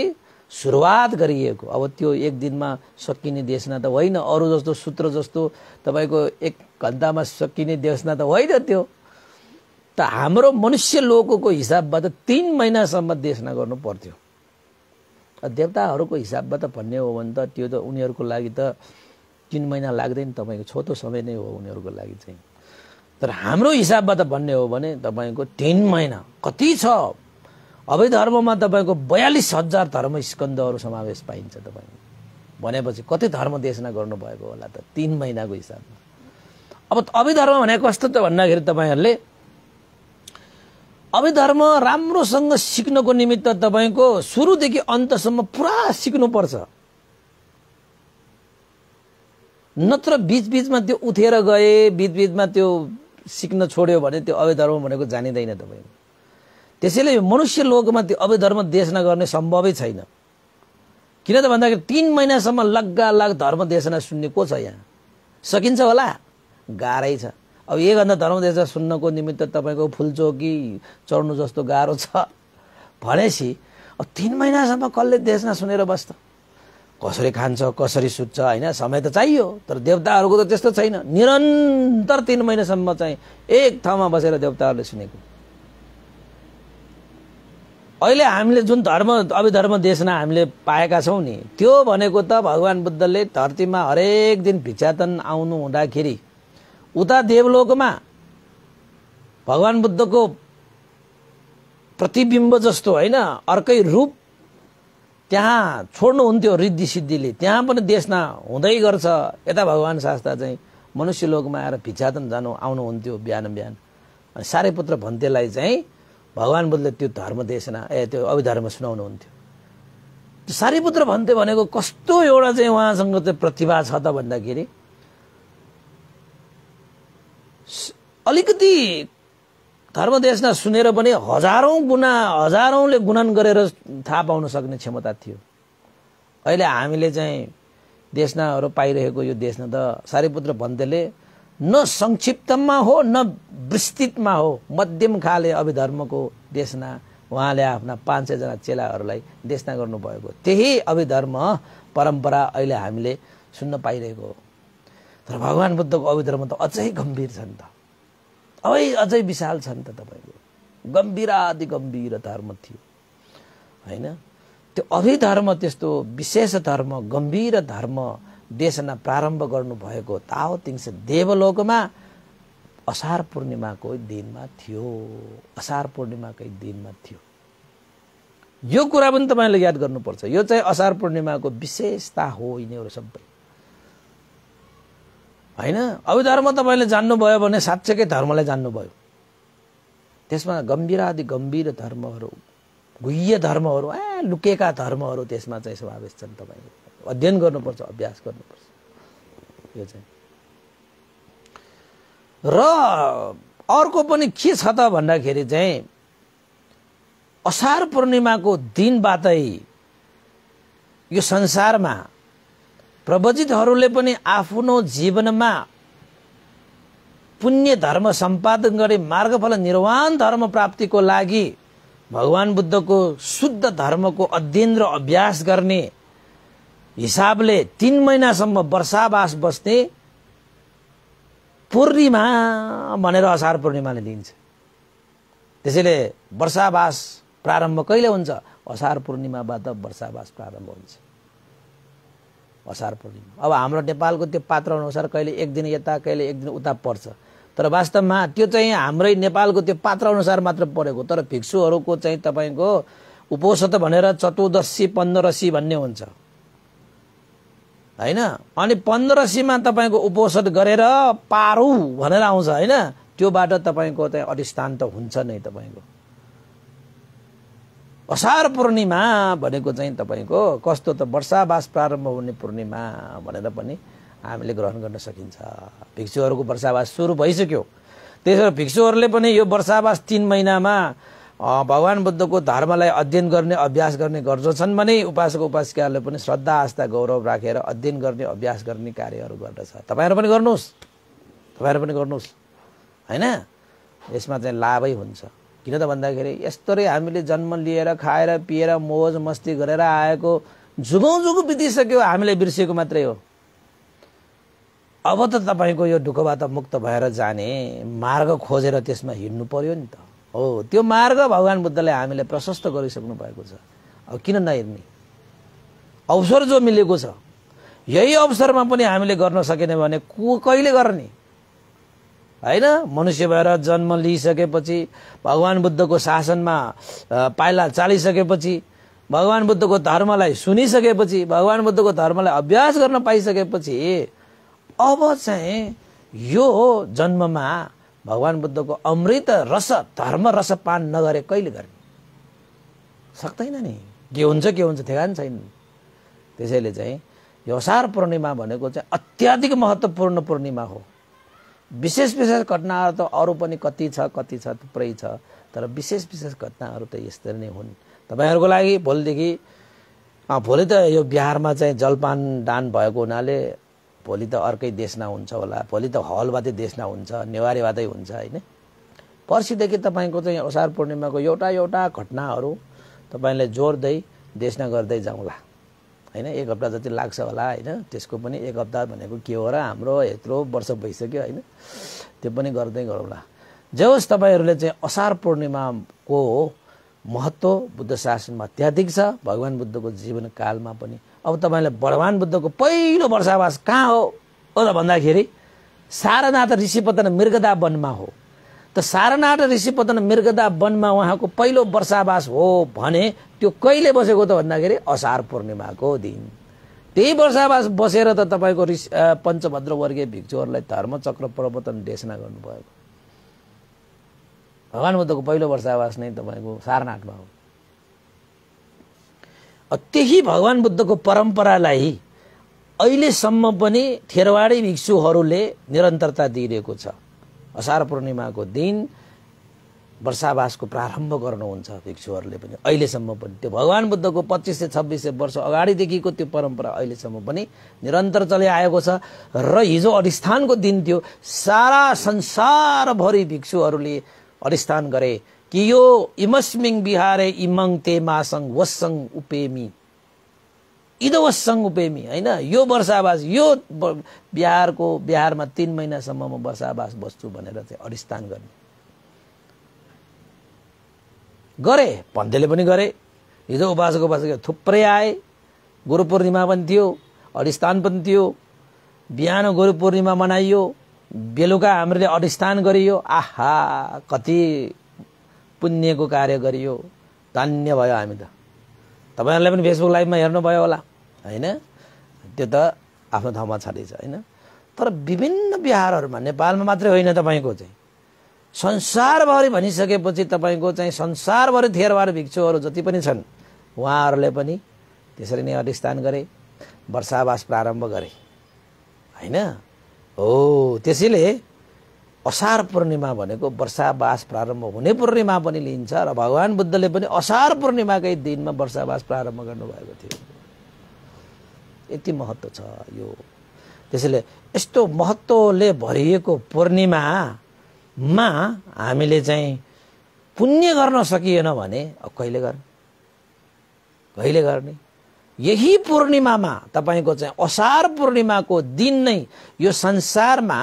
सुरुवात गरिएको अब त्यो एक दिनमा सकिने देशना त होइन अरू जस्तो सूत्र जस्तो तपाईँको एक घन्टामा सकिने देशना त होइन त्यो त हाम्रो मनुष्य लोकको हिसाबबाट तिन महिनासम्म देशना गर्नु पर्थ्यो देवताहरूको हिसाबबाट भन्ने हो भने त त्यो त उनीहरूको लागि त तिन महिना लाग्दैन तपाईँको छोटो समय नै हो उनीहरूको लागि चाहिँ तर हाम्रो हिसाबबाट भन्ने हो भने तपाईँको तिन महिना कति छ अभिधर्ममा धर्ममा तपाईँको बयालिस हजार धर्म स्कन्दहरू समावेश पाइन्छ तपाईँको भनेपछि कति धर्म देशना गर्नुभएको होला त तिन महिनाको हिसाबमा अब अभिधर्म भनेको कस्तो त भन्दाखेरि तपाईँहरूले अभिधर्म राम्रोसँग सिक्नको निमित्त तपाईँको सुरुदेखि अन्तसम्म पुरा सिक्नुपर्छ नत्र बिचबिचमा त्यो उठेर गए बिचबिचमा त्यो सिक्न छोड्यो भने त्यो अभिधर्म भनेको जानिँदैन तपाईँको त्यसैले मनुष्य लोकमा त्यो अवैध धर्म देश नगर्ने सम्भवै छैन किन त भन्दाखेरि तिन महिनासम्म लगालग धर्म देशना सुन्ने को छ यहाँ सकिन्छ होला गाह्रै छ अब एक घन्टा धर्म देशना सुन्नको निमित्त तपाईँको फुलचोकी चढ्नु जस्तो गाह्रो छ भनेपछि अब तिन महिनासम्म कसले देशना सुनेर बस्छ कसरी खान्छ कसरी सुत्छ होइन समय त चाहियो तर देवताहरूको त त्यस्तो छैन निरन्तर तिन महिनासम्म चाहिँ एक ठाउँमा बसेर देवताहरूले सुनेको अहिले हामीले जुन धर्म अभिधर्म देशना हामीले पाएका छौँ नि त्यो भनेको त भगवान् बुद्धले धरतीमा हरेक दिन भिचातन आउनु हुँदाखेरि उता देवलोकमा भगवान् बुद्धको प्रतिबिम्ब जस्तो होइन अर्कै रूप त्यहाँ छोड्नुहुन्थ्यो रिद्धि सिद्धिले त्यहाँ पनि देशना हुँदै गर्छ यता भगवान् शास्त्र चाहिँ मनुष्य लोकमा आएर भिचातन जानु आउनुहुन्थ्यो बिहान बिहान अनि पुत्र भन्थेलाई चाहिँ भगवान् बुद्धले त्यो धर्म देशना ए त्यो अभिधर्म सुनाउनुहुन्थ्यो सारीपुत्र भन्थ्यो भनेको कस्तो एउटा चाहिँ उहाँसँग त्यो प्रतिभा छ त भन्दाखेरि अलिकति धर्म धर्मदेशना सुनेर पनि हजारौँ गुना हजारौँले गुणन गरेर थाहा पाउन सक्ने क्षमता थियो अहिले हामीले चाहिँ देशनाहरू पाइरहेको यो देशना त सारीपुत्र भन्तेले न संक्षिप्तमा हो न विस्तृतमा हो मध्यम खाले अभिधर्मको देशना उहाँले आफ्ना पाँच सयजना चेलाहरूलाई देशना गर्नुभएको त्यही अभिधर्म परम्परा अहिले हामीले सुन्न पाइरहेको हो तर भगवान् बुद्धको अभिधर्म त अझै गम्भीर छन् त अझै अझै विशाल छन् त तपाईँको आदि गम्भीर धर्म थियो होइन त्यो अभिधर्म त्यस्तो विशेष धर्म गम्भीर धर्म देशना प्रारम्भ गर्नुभएको ताओ तिङ्स देवलोकमा असार पूर्णिमाको दिनमा थियो असार पूर्णिमाकै दिनमा थियो यो कुरा पनि तपाईँले याद गर्नुपर्छ यो चाहिँ असार पूर्णिमाको विशेषता हो यिनीहरू सबै होइन अविधर्म तपाईँले जान्नुभयो भने साँच्चैकै धर्मलाई जान्नुभयो त्यसमा गम्भीर आदि गम्भीर धर्महरू गुह्य धर्महरू ए लुकेका धर्महरू त्यसमा चाहिँ समावेश छन् तपाईँको अध्ययन गर्नुपर्छ अभ्यास गर्नुपर्छ यो चाहिँ र अर्को पनि के छ त भन्दाखेरि चाहिँ असार पूर्णिमाको दिनबाटै यो संसारमा प्रवचितहरूले पनि आफ्नो जीवनमा पुण्य धर्म सम्पादन गरे मार्गफल निर्वाण धर्म प्राप्तिको लागि भगवान् बुद्धको शुद्ध धर्मको अध्ययन र अभ्यास गर्ने हिसाबले तिन महिनासम्म वर्षावास बस्ने पूर्णिमा भनेर असार पूर्णिमाले दिन्छ त्यसैले वर्षावास प्रारम्भ कहिले हुन्छ असार पूर्णिमाबाट वर्षावास प्रारम्भ हुन्छ असार पूर्णिमा अब हाम्रो नेपालको त्यो पात्र अनुसार कहिले एक दिन यता कहिले एक दिन उता पर्छ तर वास्तवमा त्यो चाहिँ हाम्रै नेपालको त्यो पात्र अनुसार मात्र परेको तर भिक्षुहरूको चाहिँ तपाईँको उपोषत भनेर चतुर्दशी पन्ध्रसी भन्ने हुन्छ होइन अनि पन्ध्र सीमा तपाईँको उपोषण गरेर पारु भनेर आउँछ होइन त्योबाट तपाईँको चाहिँ अधिष्ठान त हुन्छ नै तपाईँको असार पूर्णिमा भनेको चाहिँ तपाईँको कस्तो त वर्षावास प्रारम्भ हुने पूर्णिमा भनेर पनि हामीले ग्रहण गर्न सकिन्छ भिक्षुहरूको वर्षावास सुरु भइसक्यो त्यसो भिक्षुहरूले पनि यो वर्षावास तिन महिनामा भगवान् बुद्धको धर्मलाई अध्ययन गर्ने अभ्यास गर्ने गर्दछन् भने उपासक उपासिकाहरूले पनि श्रद्धा आस्था गौरव राखेर अध्ययन गर्ने अभ्यास गर्ने कार्यहरू गर्दछ तपाईँहरू पनि गर्नुहोस् तपाईँहरू पनि गर्नुहोस् होइन यसमा चाहिँ लाभै हुन्छ किन त भन्दाखेरि यस्तरी हामीले जन्म लिएर खाएर पिएर मोज मस्ती गरेर आएको जुगौँ जुग बितिसक्यो हामीले बिर्सिएको मात्रै हो अब त तपाईँको यो ढुकोबाट मुक्त भएर जाने मार्ग खोजेर त्यसमा हिँड्नु पर्यो नि त हो त्यो मार्ग भगवान् बुद्धले हामीले प्रशस्त गरिसक्नु भएको छ अब किन नहेर्ने अवसर जो मिलेको छ यही अवसरमा पनि हामीले गर्न सकेन भने को कहिले गर्ने होइन मनुष्य भएर जन्म लिइसकेपछि भगवान् बुद्धको शासनमा पाइला चालिसकेपछि भगवान् बुद्धको धर्मलाई सुनिसकेपछि भगवान् बुद्धको धर्मलाई अभ्यास गर्न पाइसकेपछि अब चाहिँ यो जन्ममा भगवान् बुद्धको अमृत रस धर्म रस पान नगरे कहिले गर्ने सक्दैन नि के हुन्छ के हुन्छ ठेगान छैन त्यसैले चाहिँ यो असार पूर्णिमा भनेको चाहिँ अत्याधिक महत्त्वपूर्ण पूर्णिमा हो विशेष विशेष घटनाहरू त अरू पनि कति छ कति छ थुप्रै छ तर विशेष विशेष घटनाहरू त यस्तरी नै हुन् तपाईँहरूको लागि भोलिदेखि भोलि त यो बिहारमा चाहिँ जलपान दान भएको हुनाले भोलि त अर्कै देशना हुन्छ होला भोलि त हलबाटै देशना हुन्छ नेवारीबाटै हुन्छ होइन पर्सिदेखि तपाईँको चाहिँ असार पूर्णिमाको एउटा एउटा घटनाहरू तपाईँले जोड्दै देशना गर्दै जाउँला होइन एक हप्ता जति लाग्छ होला होइन त्यसको पनि एक हप्ता भनेको के हो र हाम्रो यत्रो वर्ष भइसक्यो होइन त्यो पनि गर्दै गरौँला जे होस् तपाईँहरूले चाहिँ असार पूर्णिमाको महत्त्व बुद्ध शासनमा अत्याधिक छ भगवान् बुद्धको जीवनकालमा पनि अब तपाईँले भगवान् बुद्धको पहिलो वर्षावास कहाँ हो हो त भन्दाखेरि सारनाथ ऋषिपतन मृगदा वनमा हो त सारनाथ ऋषिपतन मृगदा वनमा उहाँको पहिलो वर्षावास हो भने त्यो कहिले बसेको त भन्दाखेरि असार पूर्णिमाको दिन त्यही वर्षावास बसेर त तपाईँको ऋषि पञ्चभद्रवर्गीय भिक्षुहरूलाई धर्मचक्र प्रवर्तन देशना गर्नुभएको भगवान् बुद्धको पहिलो वर्षावास नै तपाईँको सारनाथमा हो त्यही भगवान् बुद्धको परम्परालाई अहिलेसम्म पनि थेरवाडी भिक्षुहरूले निरन्तरता दिइरहेको छ असार पूर्णिमाको दिन वर्षावासको प्रारम्भ गर्नुहुन्छ भिक्षुहरूले पनि अहिलेसम्म पनि त्यो भगवान् बुद्धको पच्चिस सय छब्बिस सय वर्ष अगाडिदेखिको त्यो परम्परा अहिलेसम्म पनि निरन्तर चलिआएको छ र हिजो अधिष्ठानको दिन थियो सारा संसारभरि भिक्षुहरूले अधिष्ठान गरे कि यो इमस्मिङ बिहारे इमङ ते मासङ वसङ उपेमी वसङ उपेमी होइन यो वर्षावास यो बिहारको बिहारमा तिन महिनासम्म म वर्षावास बस्छु भनेर चाहिँ अडिस्थान गर्ने गरे भन्दैले पनि गरे हिजो उपासको उपासक थुप्रै आए गुरु पूर्णिमा पनि थियो अधिष्ठान पनि थियो बिहान गुरु पूर्णिमा मनाइयो बेलुका हामीले अधिष्ठान गरियो आहा कति पुण्यको कार्य गरियो धन्य भयो हामी त तपाईँहरूलाई पनि फेसबुक लाइभमा हेर्नुभयो होला होइन त्यो त आफ्नो ठाउँमा छँदैछ होइन तर विभिन्न बिहारहरूमा नेपालमा मात्रै होइन तपाईँको चाहिँ संसारभरि भनिसकेपछि तपाईँको चाहिँ संसारभरि थेरवार भिक्षुहरू जति पनि छन् उहाँहरूले पनि त्यसरी नै अधिष्ठान गरे वर्षावास प्रारम्भ गरे होइन हो त्यसैले असार पूर्णिमा भनेको वर्षावास प्रारम्भ हुने पूर्णिमा पनि लिइन्छ र भगवान् बुद्धले पनि असार पूर्णिमाकै दिनमा वर्षावास प्रारम्भ गर्नुभएको थियो यति महत्त्व छ यो त्यसैले यस्तो महत्त्वले भरिएको पूर्णिमामा हामीले चाहिँ पुण्य गर्न सकिएन भने कहिले गर्ने कहिले गर्ने यही पूर्णिमामा तपाईँको चाहिँ असार पूर्णिमाको दिन नै यो संसारमा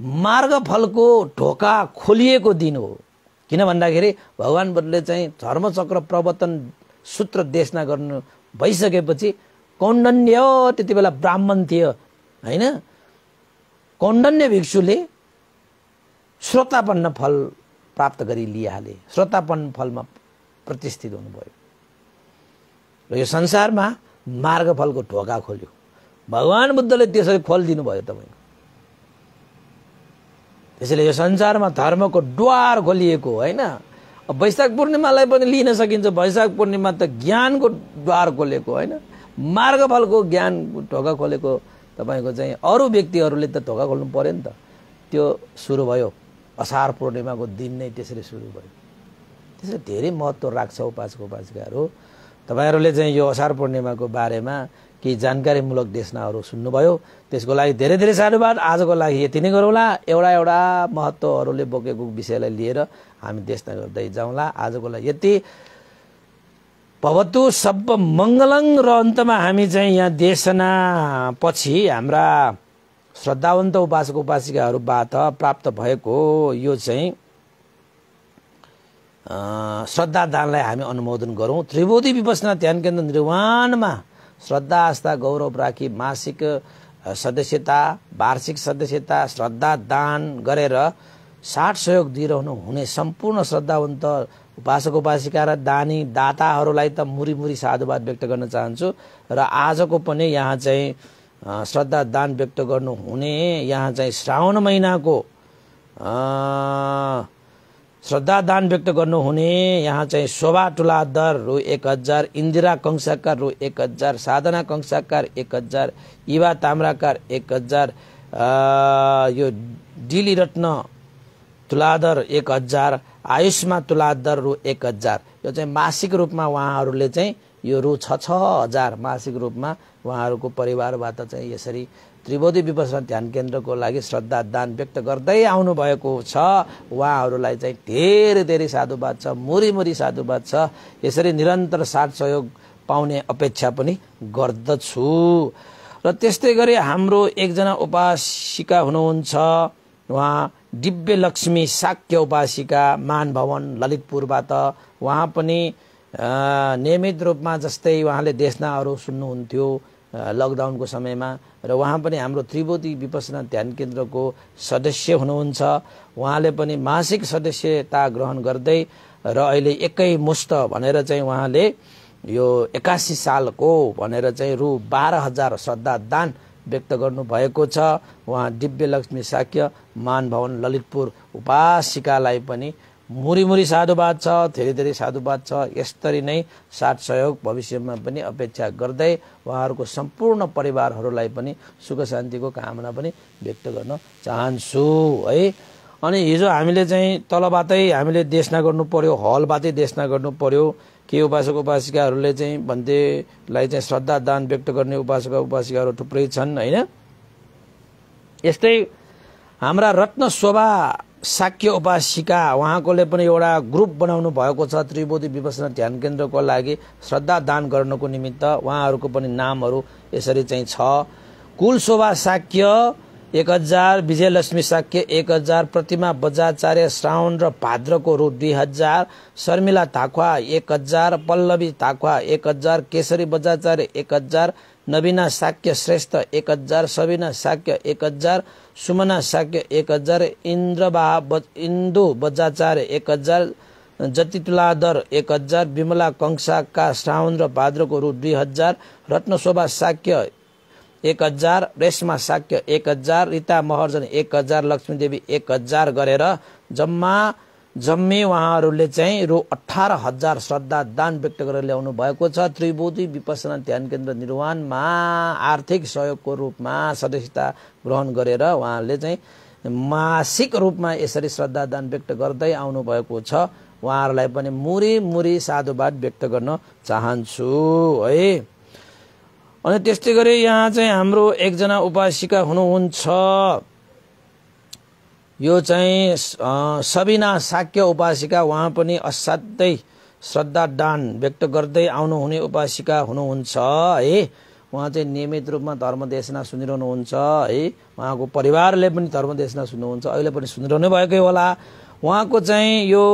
मार्गफलको ढोका खोलिएको दिन हो किन भन्दाखेरि भगवान् बुद्धले चाहिँ धर्मचक्र प्रवर्तन सूत्र देशना गर्नु भइसकेपछि कौण्डन्य त्यति बेला ब्राह्मण थियो होइन कौण्डन्य भिक्षुले श्रोतापन्न फल प्राप्त गरी लिइहाले श्रोतापन्न फलमा प्रतिष्ठित हुनुभयो र यो संसारमा मार्गफलको ढोका खोल्यो भगवान् बुद्धले त्यसरी खोलिदिनु दिनुभयो तपाईँको त्यसैले यो संसारमा धर्मको द्वार खोलिएको होइन वैशाख पूर्णिमालाई पनि लिन सकिन्छ वैशाख पूर्णिमा त ज्ञानको द्वार खोलेको होइन मार्गफलको ज्ञान ढोका खोलेको तपाईँको चाहिँ अरू व्यक्तिहरूले त ढोका खोल्नु पऱ्यो नि त त्यो सुरु भयो असार पूर्णिमाको दिन नै त्यसरी सुरु भयो त्यसरी धेरै महत्त्व राख्छ उपासको उपासिकाहरू तपाईँहरूले चाहिँ यो असार पूर्णिमाको बारेमा केही जानकारीमूलक देशनाहरू सुन्नुभयो त्यसको लागि धेरै धेरै साधुवाद आजको लागि यति नै गरौँला एउटा एउटा महत्त्वहरूले बोकेको विषयलाई लिएर हामी देशना गर्दै जाउँला आजको लागि यति भवतु सब मङ्गलङ र अन्तमा हामी चाहिँ यहाँ देशना पछि हाम्रा श्रद्धावन्त उपासक उपासिकाहरूबाट प्राप्त भएको यो चाहिँ श्रद्धादानलाई हामी अनुमोदन गरौँ त्रिभुदी विपसना ध्यान केन्द्र निर्वाणमा श्रद्धा आस्था गौरव राखी मासिक सदस्यता वार्षिक सदस्यता श्रद्धा दान गरेर साठ सहयोग दिइरहनु हुने सम्पूर्ण श्रद्धावन्त उपासक उपासिका र दानी दाताहरूलाई त मुरी मुरी साधुवाद व्यक्त गर्न चाहन्छु र आजको पनि यहाँ चाहिँ श्रद्धा दान व्यक्त गर्नुहुने यहाँ चाहिँ श्रावण महिनाको श्रद्धा दान व्यक्त गर्नुहुने यहाँ चाहिँ शोभा टुलादर रु एक हजार इन्दिरा कंसाकार रु एक हजार साधना कंसाकार एक हजार इवा ताम्राकार एक हजार यो डिली रत्न तुलादर एक हजार आयुष्मा तुलाधर रु एक हजार यो चाहिँ मासिक रूपमा उहाँहरूले चाहिँ यो रु छ छ हजार मासिक रूपमा उहाँहरूको परिवारबाट चाहिँ यसरी त्रिवेदी विपसना ध्यान केन्द्रको लागि श्रद्धा दान व्यक्त गर्दै आउनुभएको छ उहाँहरूलाई चाहिँ धेरै धेरै साधुवाद छ मुरी मुरी साधुवाद छ यसरी निरन्तर साथ सहयोग पाउने अपेक्षा पनि गर्दछु र त्यस्तै गरी हाम्रो एकजना उपासिका हुनुहुन्छ उहाँ दिव्य लक्ष्मी शाक्य उपासिका मान भवन ललितपुरबाट उहाँ पनि नियमित रूपमा जस्तै उहाँले देशनाहरू सुन्नुहुन्थ्यो लकडाउनको समयमा र उहाँ पनि हाम्रो त्रिभुवती विपसना ध्यान केन्द्रको सदस्य हुनुहुन्छ उहाँले पनि मासिक सदस्यता ग्रहण गर्दै र अहिले एकै एकैमुष्ट भनेर चाहिँ उहाँले यो एक्कासी सालको भनेर चाहिँ रु बाह्र हजार श्रद्धा दान व्यक्त गर्नुभएको छ उहाँ दिव्य लक्ष्मी साक्य मान भवन ललितपुर उपासिकालाई पनि मुरीमुरी साधुवाद छ धेरै धेरै साधुवाद छ यसरी नै साथ सहयोग भविष्यमा पनि अपेक्षा गर्दै उहाँहरूको सम्पूर्ण परिवारहरूलाई पनि सुख शान्तिको कामना पनि व्यक्त गर्न चाहन्छु है अनि हिजो हामीले चाहिँ तलबाटै हामीले देशना गर्नु पर्यो हलबाटै देशना गर्नु पर्यो के उपासक उपासिकाहरूले चाहिँ भन्देलाई चाहिँ श्रद्धा दान व्यक्त गर्ने उपासक उपासिकाहरू थुप्रै छन् होइन यस्तै हाम्रा रत्न शोभा शाक्य उपासिका उहाँकोले पनि एउटा ग्रुप बनाउनु भएको छ त्रिभुदी विपसना ध्यान केन्द्रको लागि श्रद्धा दान गर्नको निमित्त उहाँहरूको पनि नामहरू यसरी चाहिँ छ कुल शोभा शाक्य एक हजार विजयलक्ष्मी शाक्य एक हजार प्रतिमा बजाचार्य श्रावण र भाद्रको रूप दुई हजार शर्मिला थाक्वा एक हजार पल्लवी थाक्वा एक हजार केशरी बजाचार्य एक हजार नवीना शाक्य श्रेष्ठ एक हजार सबिना शाक्य एक हजार सुमना शाक्य एक हजार इन्द्रबा इन्दु बज्जाचार्य एक हजार जतितुलादर एक हजार विमला कंसाका श्रावण र भाद्रको रु दुई हजार रत्नशोभा शाक्य एक हजार रेशमा शाक्य एक हजार रिता महर्जन एक हजार लक्ष्मीदेवी एक हजार गरेर जम्मा जम्मे उहाँहरूले चाहिँ रु अठार हजार श्रद्धा दान व्यक्त गरेर ल्याउनु भएको छ त्रिभुजी विपसना ध्यान केन्द्र निर्माणमा आर्थिक सहयोगको रूपमा सदस्यता ग्रहण गरेर उहाँहरूले चाहिँ मासिक रूपमा यसरी श्रद्धा दान व्यक्त गर्दै आउनु भएको छ उहाँहरूलाई पनि मुरी मुरी साधुवाद व्यक्त गर्न चाहन्छु है अनि त्यस्तै गरी यहाँ चाहिँ हाम्रो एकजना उपासिका हुनुहुन्छ यो चाहिँ सबिना शाक्य उपासिका उहाँ पनि असाध्यै श्रद्धा दान व्यक्त गर्दै आउनुहुने उपासिका हुनुहुन्छ है उहाँ चाहिँ नियमित रूपमा धर्मदेशना सुनिरहनुहुन्छ है उहाँको परिवारले पनि धर्मदेशना सुन्नुहुन्छ अहिले पनि सुनिरहनु भएकै होला उहाँको चाहिँ यो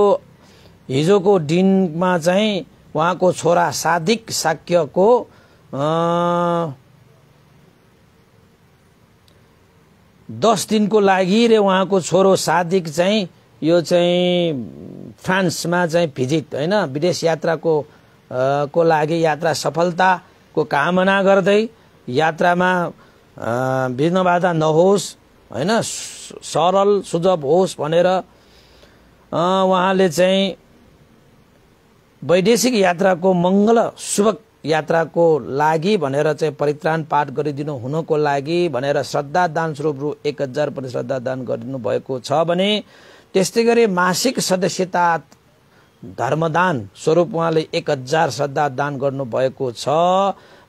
हिजोको दिनमा चाहिँ उहाँको छोरा साधिक शाक्यको दस दिनको लागि र उहाँको छोरो सादिक चाहिँ यो चाहिँ फ्रान्समा चाहिँ भिजिट होइन विदेश यात्राको को लागि यात्रा सफलताको कामना गर्दै यात्रामा विघ्न बाधा नहोस् होइन सरल सुझाव होस् भनेर उहाँले चाहिँ वैदेशिक यात्राको मङ्गल शुभ यात्राको लागि भनेर चाहिँ परित्राण पाठ गरिदिनु हुनको लागि भनेर श्रद्धा स्वरूप रु एक हजार पनि श्रद्धा दान गरिदिनु भएको छ भने त्यस्तै गरी मासिक सदस्यता धर्मदान स्वरूप उहाँले एक हजार श्रद्धा दान गर्नुभएको छ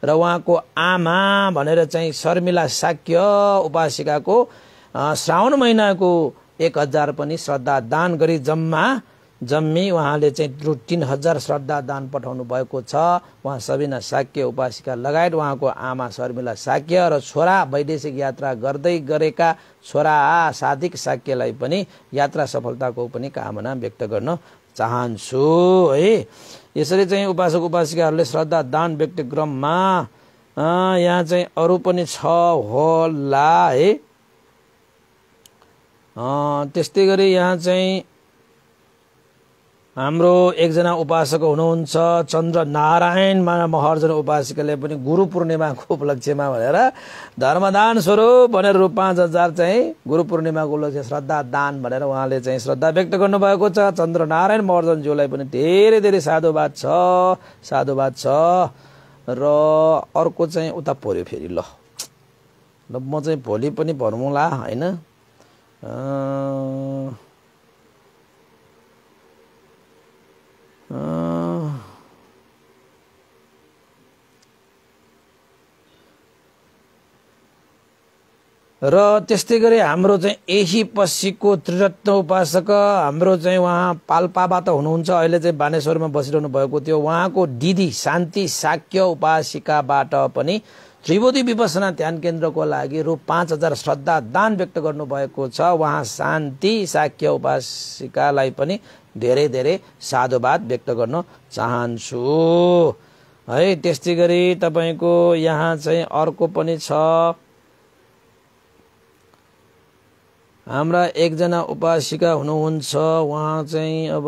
र उहाँको आमा भनेर चाहिँ शर्मिला साक्य उपासिकाको श्रावण महिनाको एक हजार पनि श्रद्धा दान गरी जम्मा जम्मी उहाँले चाहिँ रु तिन हजार श्रद्धा दान पठाउनु भएको छ उहाँ सबिना साक्य उपासिका लगायत उहाँको आमा शर्मिला साक्य र छोरा वैदेशिक यात्रा गर्दै गरेका छोरा साधिक साक्यलाई पनि यात्रा सफलताको पनि कामना व्यक्त गर्न चाहन्छु है यसरी चाहिँ उपासक उपासिकाहरूले श्रद्धा दान क्रममा यहाँ चाहिँ अरू पनि छ होला है त्यस्तै गरी यहाँ चाहिँ हाम्रो एकजना उपासक हुनुहुन्छ चन्द्र नारायण महर्जन उपासकले पनि गुरु पूर्णिमाको उपलक्ष्यमा भनेर धर्मदान स्वरूप भनेर रु पाँच हजार चाहिँ गुरु पूर्णिमाको उपलक्ष्य श्रद्धा दान भनेर उहाँले चाहिँ श्रद्धा व्यक्त गर्नुभएको छ चन्द्र नारायण महर्जनज्यूलाई पनि धेरै धेरै साधुवाद छ साधुवाद छ र अर्को चाहिँ उता पऱ्यो फेरि ल ल म चाहिँ भोलि पनि भनौँला होइन र त्यस्तै गरी हाम्रो चाहिँ यही पछिको त्रिरत्न उपासक हाम्रो चाहिँ उहाँ पाल्पाबाट हुनुहुन्छ अहिले चाहिँ बानेश्वरमा बसिरहनु भएको थियो उहाँको दिदी शान्ति साक्य उपासिकाबाट पनि त्रिवोधी विपसना ध्यान केन्द्रको लागि रु पाँच हजार श्रद्धा दान व्यक्त गर्नुभएको छ उहाँ शान्ति साक्य उपासिकालाई पनि धेरै धेरै साधुवाद व्यक्त गर्न चाहन्छु है त्यस्तै गरी तपाईँको यहाँ चाहिँ अर्को पनि छ हाम्रा एकजना उपासिका हुनुहुन्छ उहाँ चाहिँ अब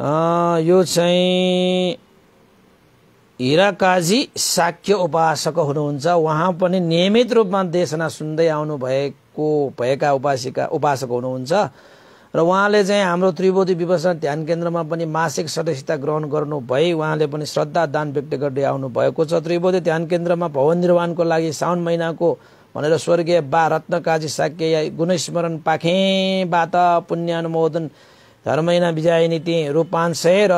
यो चाहिँ हिरा काजी शाक्य उपासक हुनुहुन्छ उहाँ पनि नियमित रूपमा देशना सुन्दै आउनु भएको भएका उपासिका उपासक हुनुहुन्छ र उहाँले चाहिँ हाम्रो त्रिभोधी विभाषण ध्यान केन्द्रमा पनि मासिक सदस्यता ग्रहण गर्नु भई उहाँले पनि श्रद्धा दान व्यक्त गर्दै आउनुभएको छ त्रिभोधी ध्यान केन्द्रमा भवन निर्माणको लागि साउन महिनाको भनेर स्वर्गीय बा रत्नकाजी शाक्य या गुणस्मरण पाखेबाट पुण्यानुमोदन धर्मैना विजय नीति रु पाँच सय र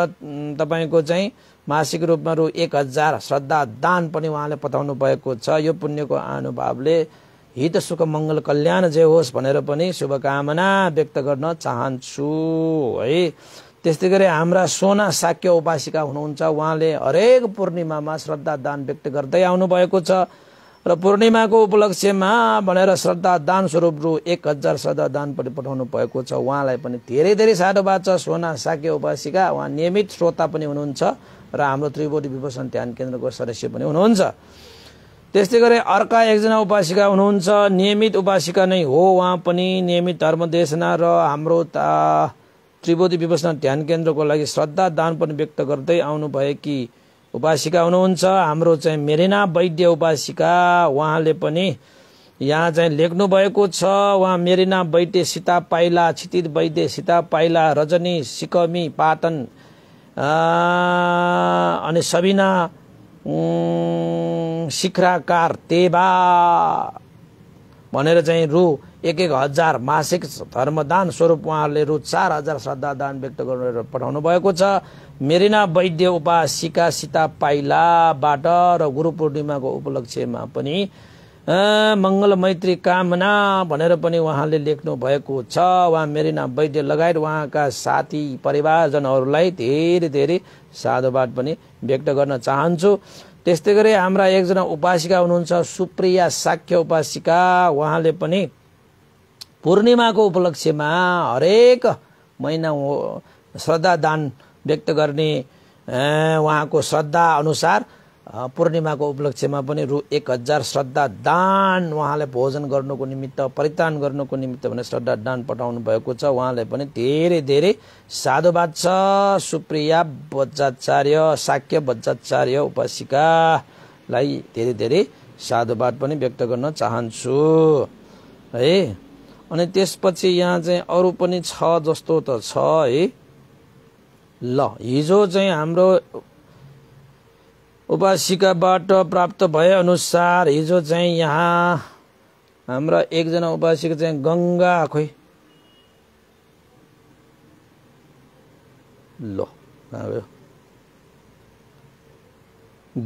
तपाईँको चाहिँ मासिक रूपमा रु एक हजार श्रद्धा दान पनि उहाँले पठाउनु भएको छ यो पुण्यको अनुभवले हित सुख मङ्गल कल्याण जे होस् भनेर पनि शुभकामना व्यक्त गर्न चाहन्छु है त्यस्तै गरी हाम्रा सोना साक्य उपासिका हुनुहुन्छ उहाँले हरेक पूर्णिमामा श्रद्धा दान व्यक्त गर्दै आउनुभएको छ र पूर्णिमाको उपलक्ष्यमा भनेर श्रद्धा दान स्वरूप रु एक हजार श्रद्धा दान पनि पठाउनु भएको छ उहाँलाई पनि धेरै धेरै बात छ सोना साके उपासिका उहाँ नियमित श्रोता पनि हुनुहुन्छ र हाम्रो त्रिभुवन विभूषण ध्यान केन्द्रको सदस्य पनि हुनुहुन्छ त्यस्तै गरी अर्का एकजना उपासिका हुनुहुन्छ नियमित उपासिका नै हो उहाँ पनि नियमित धर्मदेशना र हाम्रो त्रिभुवन विभूषण ध्यान केन्द्रको लागि श्रद्धा दान पनि व्यक्त गर्दै कि उपासिका हुनुहुन्छ हाम्रो चाहिँ मेरिना वैद्य उपासिका उहाँले पनि यहाँ चाहिँ लेख्नु भएको छ उहाँ मेरिना वैद्य सीता पाइला क्षितित वैद्य सीता पाइला रजनी सिकमी पाटन अनि सबिना शिखराकार तेबा भनेर चाहिँ रु एक एक हजार मासिक धर्मदान स्वरूप उहाँहरूले रु चार हजार श्रद्धादान व्यक्त गरेर पठाउनु भएको छ मेरिना वैद्य उपासिका सीता पाइलाबाट र गुरु पूर्णिमाको उपलक्ष्यमा पनि मङ्गल मैत्री कामना भनेर पनि उहाँले लेख्नु भएको छ उहाँ मेरिना वैद्य लगायत उहाँका साथी परिवारजनहरूलाई धेरै धेरै साधुवाद पनि व्यक्त गर्न चाहन्छु त्यस्तै गरी हाम्रा एकजना उपासिका हुनुहुन्छ सुप्रिया साख्य उपासिका उहाँले पनि पूर्णिमाको उपलक्ष्यमा हरेक महिना श्रद्धा दान व्यक्त गर्ने उहाँको श्रद्धा अनुसार पूर्णिमाको उपलक्ष्यमा पनि रु एक हजार श्रद्धा दान उहाँले भोजन गर्नुको निमित्त परित्राण गर्नुको निमित्त भने श्रद्धा दान पठाउनु भएको छ उहाँले पनि धेरै धेरै साधुवाद छ सुप्रिया बज्जाचार्य शाक्य बज्जाचार्य उपासिकालाई धेरै धेरै साधुवाद पनि व्यक्त गर्न चाहन्छु है अनि त्यसपछि यहाँ चाहिँ अरू पनि छ जस्तो त छ है ल हिजो चाहिँ हाम्रो उपासिकाबाट प्राप्त अनुसार हिजो चाहिँ यहाँ हाम्रा एकजना उपासिका चाहिँ गङ्गा खोइ ल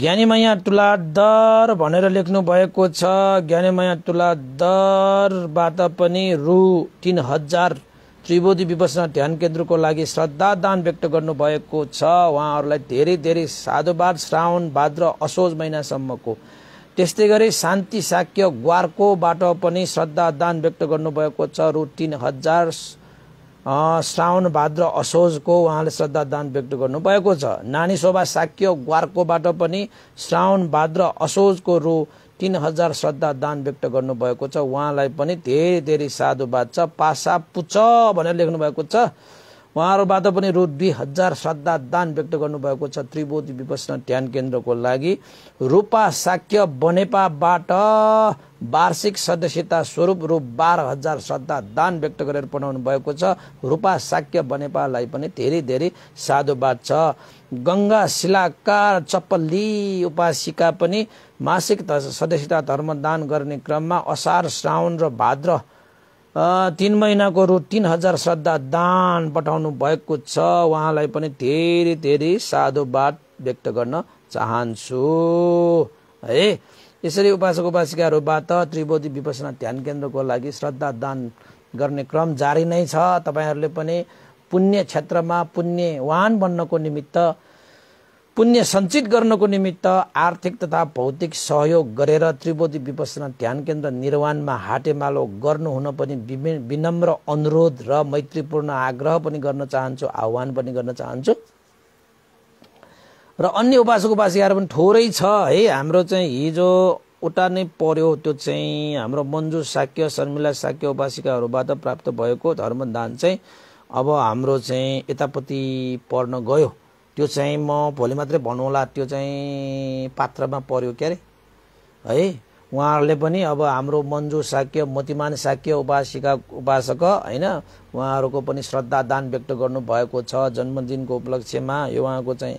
ज्ञानीमाया तुलादर भनेर लेख्नु भएको छ ज्ञानीमाया तुलादरबाट पनि रु तिन हजार त्रिवेदी विपसना ध्यान केन्द्रको लागि श्रद्धा दान व्यक्त गर्नुभएको छ उहाँहरूलाई धेरै धेरै साधुवाद श्रावण भाद्र असोज महिनासम्मको त्यस्तै गरी शान्ति साक्य ग्वारकोबाट पनि श्रद्धा दान व्यक्त गर्नुभएको छ रु तिन हजार श्रावण भाद्र असोजको उहाँले श्रद्धा दान व्यक्त गर्नुभएको छ नानी शोभा साक्य ग्वारकोबाट पनि श्रावण भाद्र असोजको रु तिन हजार श्रद्धा दान व्यक्त गर्नुभएको छ उहाँलाई पनि धेरै धेरै साधुवाद छ पासा पुच भनेर लेख्नु भएको छ उहाँहरूबाट पनि रु दुई हजार श्रद्धा दान व्यक्त गर्नुभएको छ त्रिभुज विपसन ध्यान केन्द्रको लागि रूपा साक्य बनेपाबाट वार्षिक सदस्यता स्वरूप रु बाह्र हजार श्रद्धा दान व्यक्त गरेर पठाउनु भएको छ रूपा साक्य बनेपालाई पनि धेरै धेरै साधुवाद छ गङ्गा शिलाकार चप्पली उपासिका पनि मासिक सदस्यता धर्मदान गर्ने क्रममा असार श्रावण र भाद्र तिन महिनाको रु तिन हजार श्रद्धा दान पठाउनु भएको छ उहाँलाई पनि धेरै धेरै साधुवाद व्यक्त गर्न चाहन्छु है यसरी उपासक उपासिकाहरूबाट त्रिवेदी विपसना ध्यान केन्द्रको लागि श्रद्धा दान गर्ने क्रम जारी नै छ तपाईँहरूले पनि पुण्य क्षेत्रमा पुण्यवान बन्नको निमित्त पुण्य सञ्चित गर्नको निमित्त आर्थिक तथा भौतिक सहयोग गरेर त्रिवेदी विपसना ध्यान केन्द्र निर्वाणमा हाटेमालो गर्नुहुन पनि विनम्र अनुरोध र मैत्रीपूर्ण आग्रह पनि गर्न चाहन्छु आह्वान पनि गर्न चाहन्छु र अन्य उपासक उपासिकाहरू पनि थोरै छ है हाम्रो चाहिँ हिजो उता नै पर्यो त्यो चाहिँ हाम्रो मन्जु साक्य शर्मिला साक्य उपासिकाहरूबाट प्राप्त भएको धर्मदान चाहिँ अब हाम्रो चाहिँ यतापट्टि पर्न गयो त्यो चाहिँ म भोलि मात्रै भन्नु होला त्यो चाहिँ पात्रमा पर्यो के अरे है उहाँहरूले पनि अब हाम्रो मन्जु साक्य मतिमान साक्य उपासिका उपासक होइन उहाँहरूको पनि श्रद्धा दान व्यक्त गर्नुभएको छ जन्मदिनको उपलक्ष्यमा यो उहाँको चाहिँ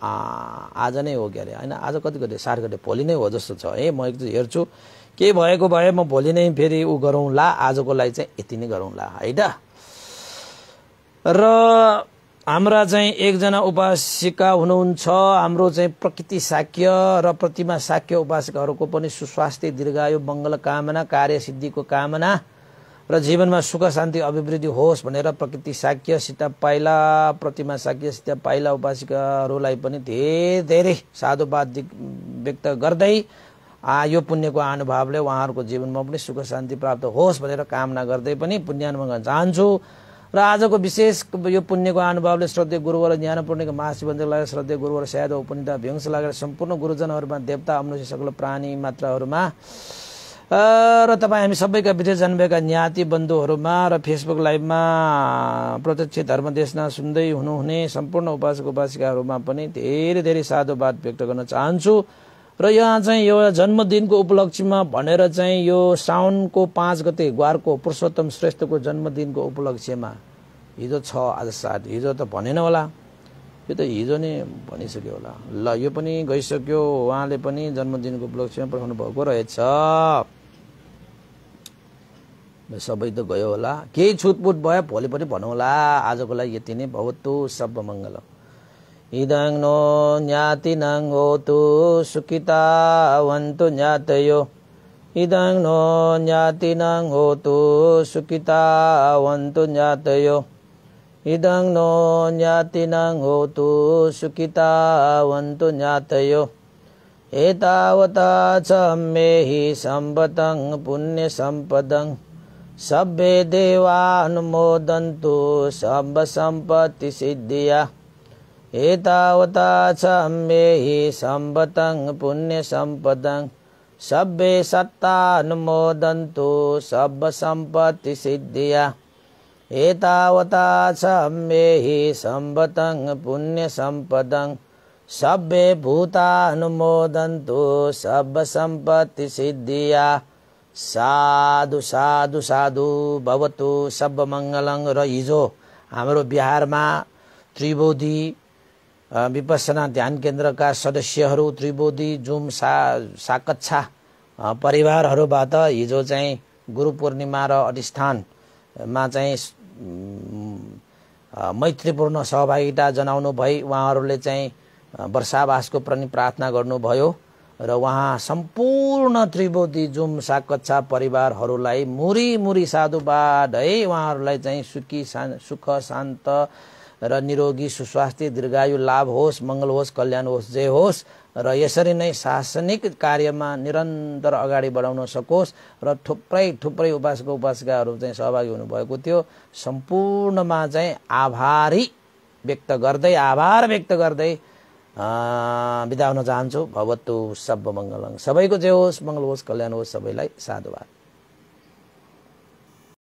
आज नै हो के अरे होइन आज कति कति सार कति भोलि नै हो जस्तो छ है म एकचोटि हेर्छु के भएको भए म भोलि नै फेरि ऊ गरौँला आजको लागि चाहिँ यति नै गरौँला है त र हाम्रा चाहिँ एकजना उपासिका हुनुहुन्छ हाम्रो चाहिँ प्रकृति शाक्य र प्रतिमा शाक्य उपासकहरूको पनि सुस्वास्थ्य दीर्घायु मङ्गल कामना कार्य सिद्धिको कामना र जीवनमा सुख शान्ति अभिवृद्धि होस् भनेर प्रकृति शाक्य सीता पाइला प्रतिमा शाक्य सीता पाइला उपासिकाहरूलाई पनि धेरै धेरै साधुवाद व्यक्त गर्दै यो पुण्यको अनुभवले उहाँहरूको जीवनमा पनि सुख शान्ति प्राप्त होस् भनेर कामना गर्दै पनि पुण्यानुमा जान्छु र आजको विशेष यो पुण्यको अनुभवले श्रद्धे गुरुवर ज्ञान पुण्यको महाशिवन्द लागेर श्रद्धेय गुरुवर सायद उपनिता भ्यंस लागेर सम्पूर्ण गुरुजनहरूमा देवता अमनुष्य सकल प्राणी मात्राहरूमा र तपाईँ हामी सबैका विदेश जन्मेका ज्ञाति बन्धुहरूमा र फेसबुक लाइभमा प्रत्यक्ष धर्म सुन्दै हुनुहुने सम्पूर्ण उपासक उपासिकाहरूमा पनि धेरै धेरै साधुवाद व्यक्त गर्न चाहन्छु र यहाँ चाहिँ यो जन्मदिनको उपलक्ष्यमा भनेर चाहिँ यो साउनको पाँच गते ग्वारको पुरुषोत्तम श्रेष्ठको जन्मदिनको उपलक्ष्यमा हिजो छ आज सात हिजो त भनेन होला यो त हिजो नै भनिसक्यो होला ल यो पनि गइसक्यो उहाँले पनि जन्मदिनको उपलक्ष्यमा पठाउनु भएको रहेछ सबै त गयो होला केही छुटपुट भयो भोलि पनि भनौँ आजको लागि यति नै भवतु सब मङ्गलम Idang no nyati nang hotu sukita wantu nyatayo. Idang no nyati nang hotu sukita wantu nyatayo. Idang no nyati nang hotu sukita wantu nyatayo. Etavata chammehi sambatang punne sampadang. Sabbe devanumodantu sabba sampati siddhiyah. एतावता सम्मेहि सम्पतं पुण्यसम्पदं सभ्ये सत्तानुमोदन्तु सर्वसम्पत्तिसिद्धिया एतावता सम्मेहि सम्पतं पुण्यसम्पदं सभ्ये भूतानुमोदन्तु सर्वसम्पत्तिसिद्धिया साधु साधु साधु भवतु सब्बमङ्गलं र हिजो हाम्रो बिहारमा त्रिभुधी विपसना ध्यान केन्द्रका सदस्यहरू त्रिवेदी जुम सा साकच्छा परिवारहरूबाट हिजो चाहिँ गुरु पूर्णिमा र अधिष्ठानमा चाहिँ मैत्रीपूर्ण सहभागिता जनाउनु भई उहाँहरूले चाहिँ वर्षावासको पनि प्रार्थना गर्नुभयो र उहाँ सम्पूर्ण त्रिवेदी जुम साकच्छा परिवारहरूलाई मुरी मुरी साधुवाद है उहाँहरूलाई चाहिँ सुखी सा सुख शान्त र निरोगी सुस्वास्थ्य दीर्घायु लाभ होस् मङ्गल होस् कल्याण होस् जे होस् र यसरी नै शासनिक कार्यमा निरन्तर अगाडि बढाउन सकोस् र थुप्रै थुप्रै उपासक उपासिकाहरू चाहिँ सहभागी हुनुभएको थियो सम्पूर्णमा चाहिँ आभारी व्यक्त गर्दै आभार व्यक्त गर्दै बिदा हुन चाहन्छु भवतु सब मङ्गलङ सबैको जे होस् मङ्गल होस् कल्याण होस् सबैलाई साधुवाद